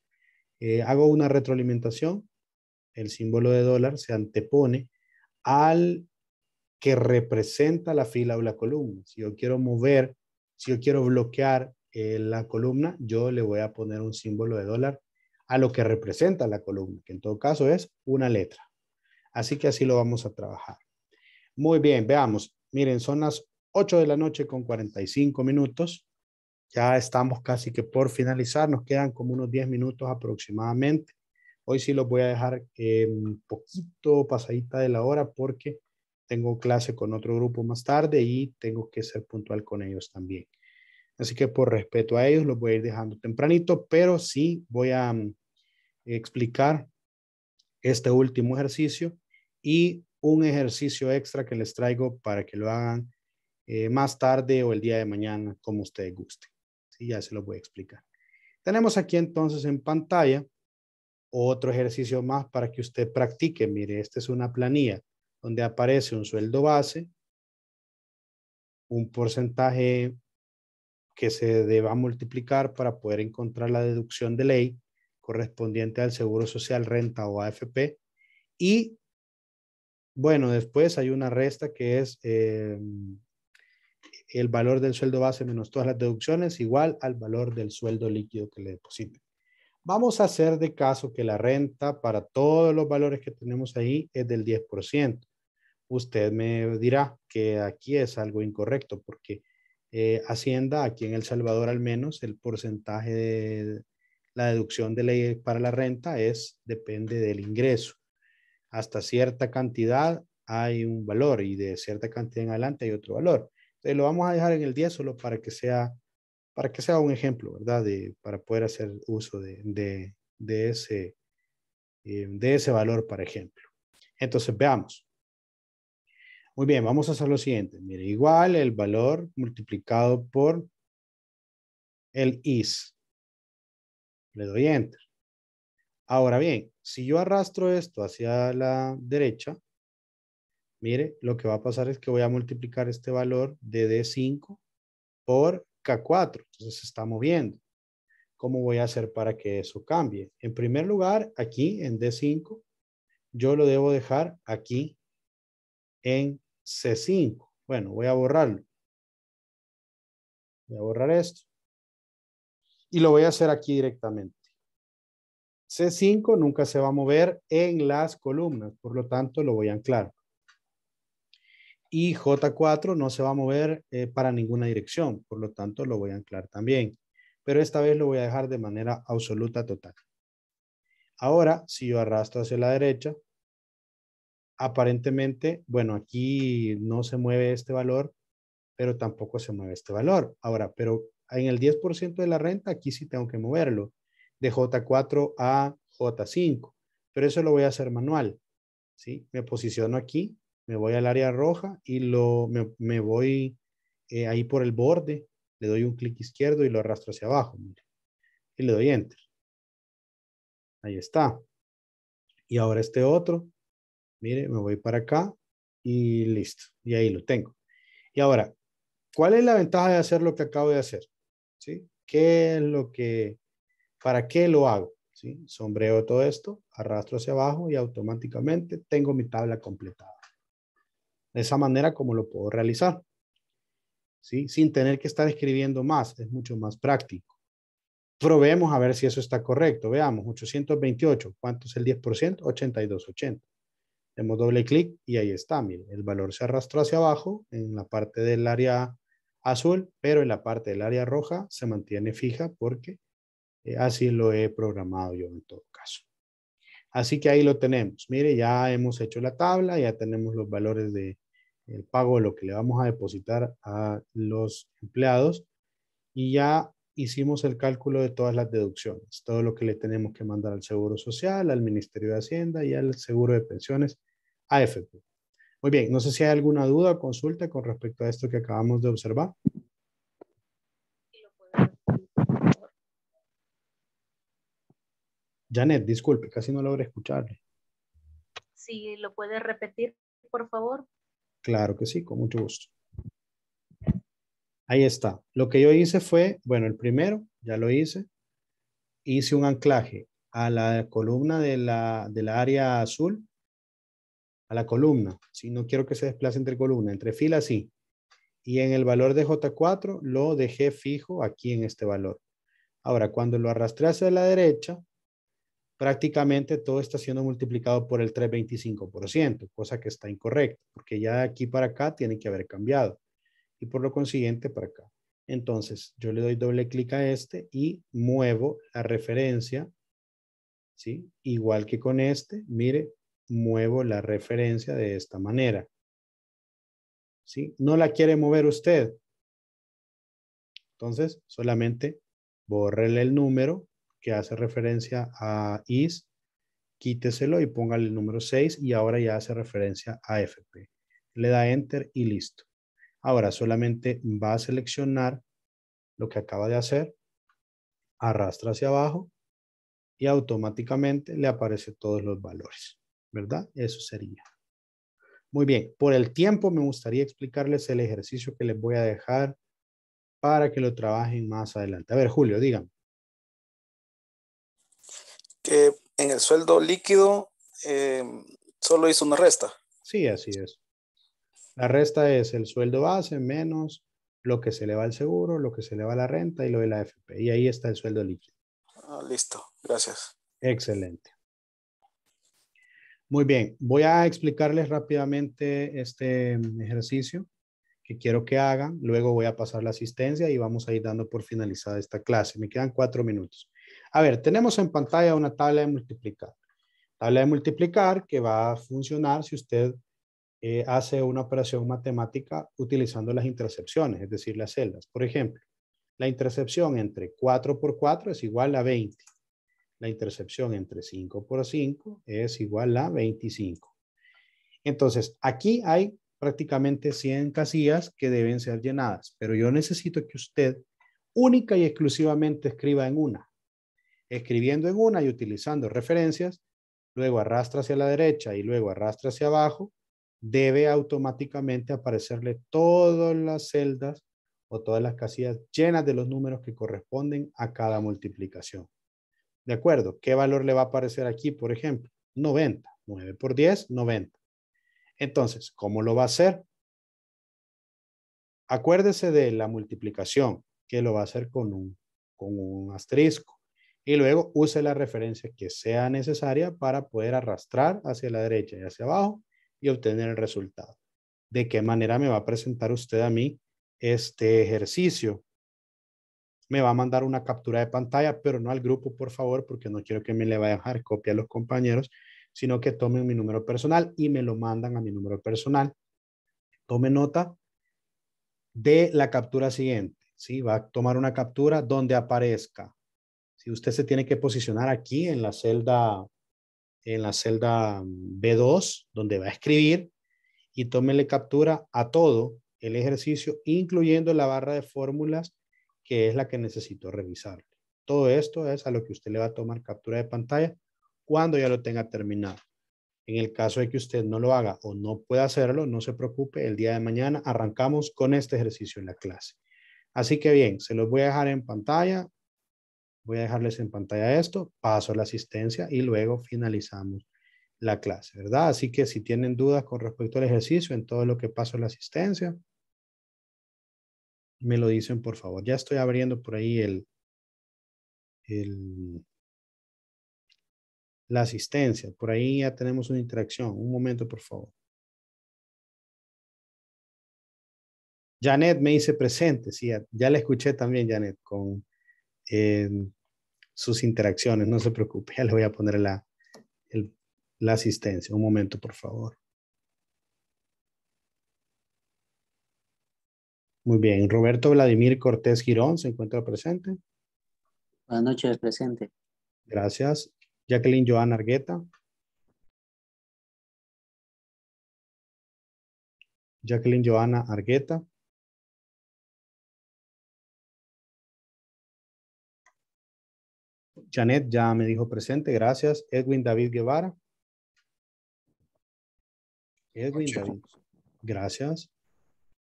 Eh, hago una retroalimentación, el símbolo de dólar se antepone al que representa la fila o la columna. Si yo quiero mover, si yo quiero bloquear eh, la columna, yo le voy a poner un símbolo de dólar a lo que representa la columna, que en todo caso es una letra. Así que así lo vamos a trabajar. Muy bien, veamos. Miren, son las 8 de la noche con 45 minutos. Ya estamos casi que por finalizar. Nos quedan como unos 10 minutos aproximadamente. Hoy sí los voy a dejar eh, un poquito pasadita de la hora porque tengo clase con otro grupo más tarde y tengo que ser puntual con ellos también. Así que por respeto a ellos los voy a ir dejando tempranito, pero sí voy a mm, explicar este último ejercicio y un ejercicio extra que les traigo para que lo hagan eh, más tarde o el día de mañana, como usted guste Sí, ya se lo voy a explicar. Tenemos aquí entonces en pantalla otro ejercicio más para que usted practique. Mire, esta es una planilla donde aparece un sueldo base, un porcentaje que se deba multiplicar para poder encontrar la deducción de ley correspondiente al Seguro Social, Renta o AFP y bueno, después hay una resta que es em, el valor del sueldo base menos todas las deducciones igual al valor del sueldo líquido que le depositen. Vamos a hacer de caso que la renta para todos los valores que tenemos ahí es del 10%. Usted me dirá que aquí es algo incorrecto porque eh, Hacienda, aquí en El Salvador al menos, el porcentaje de la deducción de ley para la renta es, depende del ingreso hasta cierta cantidad hay un valor y de cierta cantidad en adelante hay otro valor. Entonces lo vamos a dejar en el 10 solo para que sea, para que sea un ejemplo, ¿verdad? para poder hacer uso de, ese, eh, de ese valor, por ejemplo. Entonces veamos. Muy bien, vamos a hacer lo siguiente. Mire, igual el valor multiplicado por el is. Le doy enter. Ahora bien, si yo arrastro esto hacia la derecha, mire, lo que va a pasar es que voy a multiplicar este valor de D5 por K4. Entonces se está moviendo. ¿Cómo voy a hacer para que eso cambie? En primer lugar, aquí en D5, yo lo debo dejar aquí en C5. Bueno, voy a borrarlo. Voy a borrar esto. Y lo voy a hacer aquí directamente. C5 nunca se va a mover en las columnas, por lo tanto lo voy a anclar. Y J4 no se va a mover eh, para ninguna dirección, por lo tanto lo voy a anclar también. Pero esta vez lo voy a dejar de manera absoluta total. Ahora, si yo arrastro hacia la derecha, aparentemente, bueno, aquí no se mueve este valor, pero tampoco se mueve este valor. Ahora, pero en el 10% de la renta, aquí sí tengo que moverlo de J4 a J5. Pero eso lo voy a hacer manual. ¿sí? Me posiciono aquí, me voy al área roja y lo, me, voy eh, ahí por el borde, le doy un clic izquierdo y lo arrastro hacia abajo. y le doy Enter. Ahí está. Y ahora este otro, mire, me voy para acá y listo. Y ahí lo tengo. Y ahora, ¿cuál es la ventaja de hacer lo que acabo de hacer? ¿Sí? ¿Qué es lo que ¿Para qué lo hago? ¿Sí? Sombreo todo esto, arrastro hacia abajo y automáticamente tengo mi tabla completada. De esa manera ¿Cómo lo puedo realizar. Sin tener que estar escribiendo más, es mucho más práctico. Probemos a ver si eso está correcto. Veamos, 828, ¿cuánto es el 10%? 8280. Hacemos doble clic y ahí está, el valor se arrastró hacia abajo en la parte del área azul, pero en la parte del área roja se mantiene fija porque eh, así lo he programado yo en todo caso. Así que ahí lo tenemos. Mire, ya hemos hecho la tabla, ya tenemos los valores de el pago de lo que le vamos a depositar a los empleados y ya hicimos el cálculo de todas las deducciones, todo lo que le tenemos que mandar al Seguro Social, al Ministerio de Hacienda y al Seguro de Pensiones AFP. Muy bien, no sé si hay alguna duda o consulta con respecto a esto que acabamos de observar. Janet, disculpe, casi no logré escucharle. Si lo puede repetir, por favor. Claro que sí, con mucho gusto. Ahí está. Lo que yo hice fue, bueno, el primero, ya lo hice. Hice un anclaje a la columna de la, área azul, a la columna. Si no quiero que se desplace entre columna, entre filas sí. Y en el valor de J4 lo dejé fijo aquí en este valor. Ahora, cuando lo arrastré hacia la derecha, prácticamente todo está siendo multiplicado por el 325%, cosa que está incorrecta, porque ya de aquí para acá tiene que haber cambiado. Y por lo consiguiente, para acá. Entonces, yo le doy doble clic a este y muevo la referencia, ¿sí? Igual que con este, mire, muevo la referencia de esta manera. ¿Sí? No la quiere mover usted. Entonces, solamente borrele el número que hace referencia a is, quíteselo y póngale el número 6 y ahora ya hace referencia a FP. Le da enter y listo. Ahora solamente va a seleccionar lo que acaba de hacer, arrastra hacia abajo y automáticamente le aparece todos los valores, ¿verdad? Eso sería. Muy bien, por el tiempo me gustaría explicarles el ejercicio que les voy a dejar para que lo trabajen más adelante. A ver, Julio, díganme en el sueldo líquido eh, solo hizo una resta. Sí, así es. La resta es el sueldo base menos lo que se le va al seguro, lo que se le va a la renta y lo de la FP Y ahí está el sueldo líquido. Ah, listo, gracias. Excelente. Muy bien, voy a explicarles rápidamente este mm, ejercicio que quiero que hagan. Luego voy a pasar la asistencia y vamos a ir dando por finalizada esta clase. Me quedan cuatro minutos. A ver, tenemos en pantalla una tabla de multiplicar. Tabla de multiplicar que va a funcionar si usted eh, hace una operación matemática utilizando las intercepciones, es decir, las celdas. Por ejemplo, la intercepción entre 4 por 4 es igual a 20. La intercepción entre 5 por 5 es igual a 25. Entonces, aquí hay prácticamente 100 casillas que deben ser llenadas, pero yo necesito que usted única y exclusivamente escriba en una escribiendo en una y utilizando referencias, luego arrastra hacia la derecha y luego arrastra hacia abajo, debe automáticamente aparecerle todas las celdas o todas las casillas llenas de los números que corresponden a cada multiplicación. ¿De acuerdo? ¿Qué valor le va a aparecer aquí, por ejemplo? 90. 9 por 10, 90. Entonces, ¿cómo lo va a hacer? Acuérdese de la multiplicación, que lo va a hacer con un, con un asterisco y luego use la referencia que sea necesaria para poder arrastrar hacia la derecha y hacia abajo y obtener el resultado. ¿De qué manera me va a presentar usted a mí este ejercicio? Me va a mandar una captura de pantalla, pero no al grupo, por favor, porque no quiero que me le vaya a dejar copia a los compañeros, sino que tomen mi número personal y me lo mandan a mi número personal. Tome nota de la captura siguiente. ¿sí? Va a tomar una captura donde aparezca si usted se tiene que posicionar aquí en la celda, en la celda B2, donde va a escribir, y tómele captura a todo el ejercicio, incluyendo la barra de fórmulas, que es la que necesito revisar. Todo esto es a lo que usted le va a tomar captura de pantalla cuando ya lo tenga terminado. En el caso de que usted no lo haga o no pueda hacerlo, no se preocupe, el día de mañana arrancamos con este ejercicio en la clase. Así que bien, se los voy a dejar en pantalla. Voy a dejarles en pantalla esto, paso la asistencia y luego finalizamos la clase, ¿verdad? Así que si tienen dudas con respecto al ejercicio, en todo lo que paso la asistencia, me lo dicen, por favor. Ya estoy abriendo por ahí el, el, la asistencia. Por ahí ya tenemos una interacción. Un momento, por favor. Janet me dice presente, sí, ya, ya la escuché también, Janet, con, en sus interacciones. No se preocupe, [LAUGHS] ya le voy a poner la, la asistencia. Un momento, por favor. Muy bien. Roberto Vladimir Cortés Girón se encuentra presente. Buenas noches, presente. Gracias. Jacqueline Joana Argueta. Jacqueline Joana Argueta. Janet ya me dijo presente, gracias. Edwin David Guevara. Edwin David, gracias.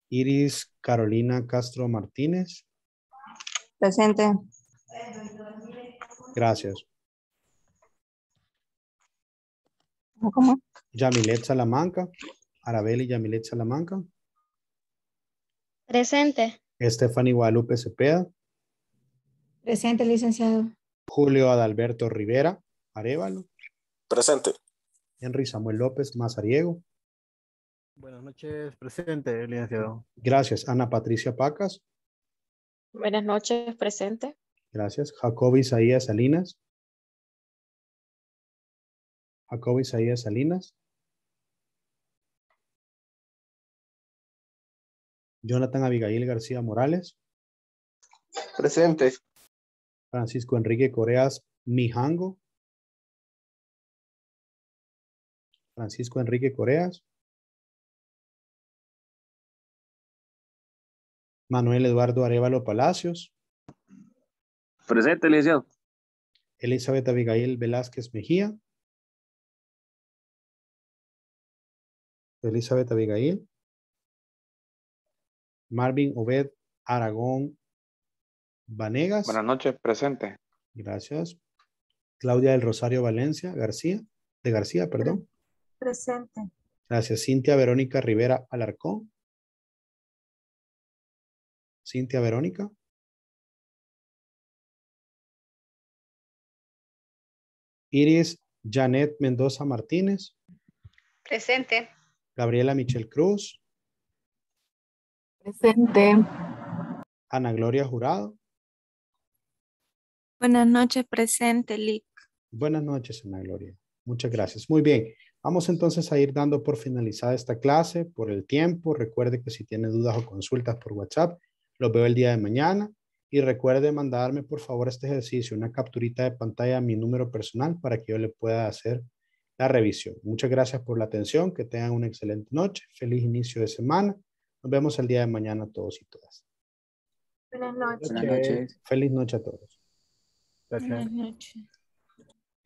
Iris Carolina Castro Martínez. Presente. Gracias. ¿Cómo? Yamilet Salamanca. Arabeli Yamilet Salamanca. Presente. Estefany Guadalupe Cepeda. Presente, licenciado. Julio Adalberto Rivera Arevalo. Presente. Henry Samuel López Mazariego. Buenas noches, presente, licenciado. Gracias. Ana Patricia Pacas. Buenas noches, presente. Gracias. Jacob Isaías Salinas. Jacob Isaías Salinas. Jonathan Abigail García Morales. Presente. Francisco Enrique Coreas Mijango. Francisco Enrique Coreas. Manuel Eduardo Arevalo Palacios. Presente, licenciado. Elizabeth Abigail Velázquez Mejía. Elizabeth Abigail. Marvin Obed Aragón Vanegas. Buenas noches, presente. Gracias. Claudia del Rosario Valencia García, de García, perdón. Presente. Gracias. Cintia Verónica Rivera Alarcón. Cintia Verónica. Iris Janet Mendoza Martínez. Presente. Gabriela Michel Cruz. Presente. Ana Gloria Jurado. Buenas noches, presente, Lick. Buenas noches, Ana Gloria. Muchas gracias. Muy bien. Vamos entonces a ir dando por finalizada esta clase, por el tiempo. Recuerde que si tiene dudas o consultas por WhatsApp, los veo el día de mañana. Y recuerde mandarme, por favor, este ejercicio, una capturita de pantalla a mi número personal para que yo le pueda hacer la revisión. Muchas gracias por la atención. Que tengan una excelente noche. Feliz inicio de semana. Nos vemos el día de mañana todos y todas. Buenas noches. Buenas noches. Feliz noche a todos. Buenas noches.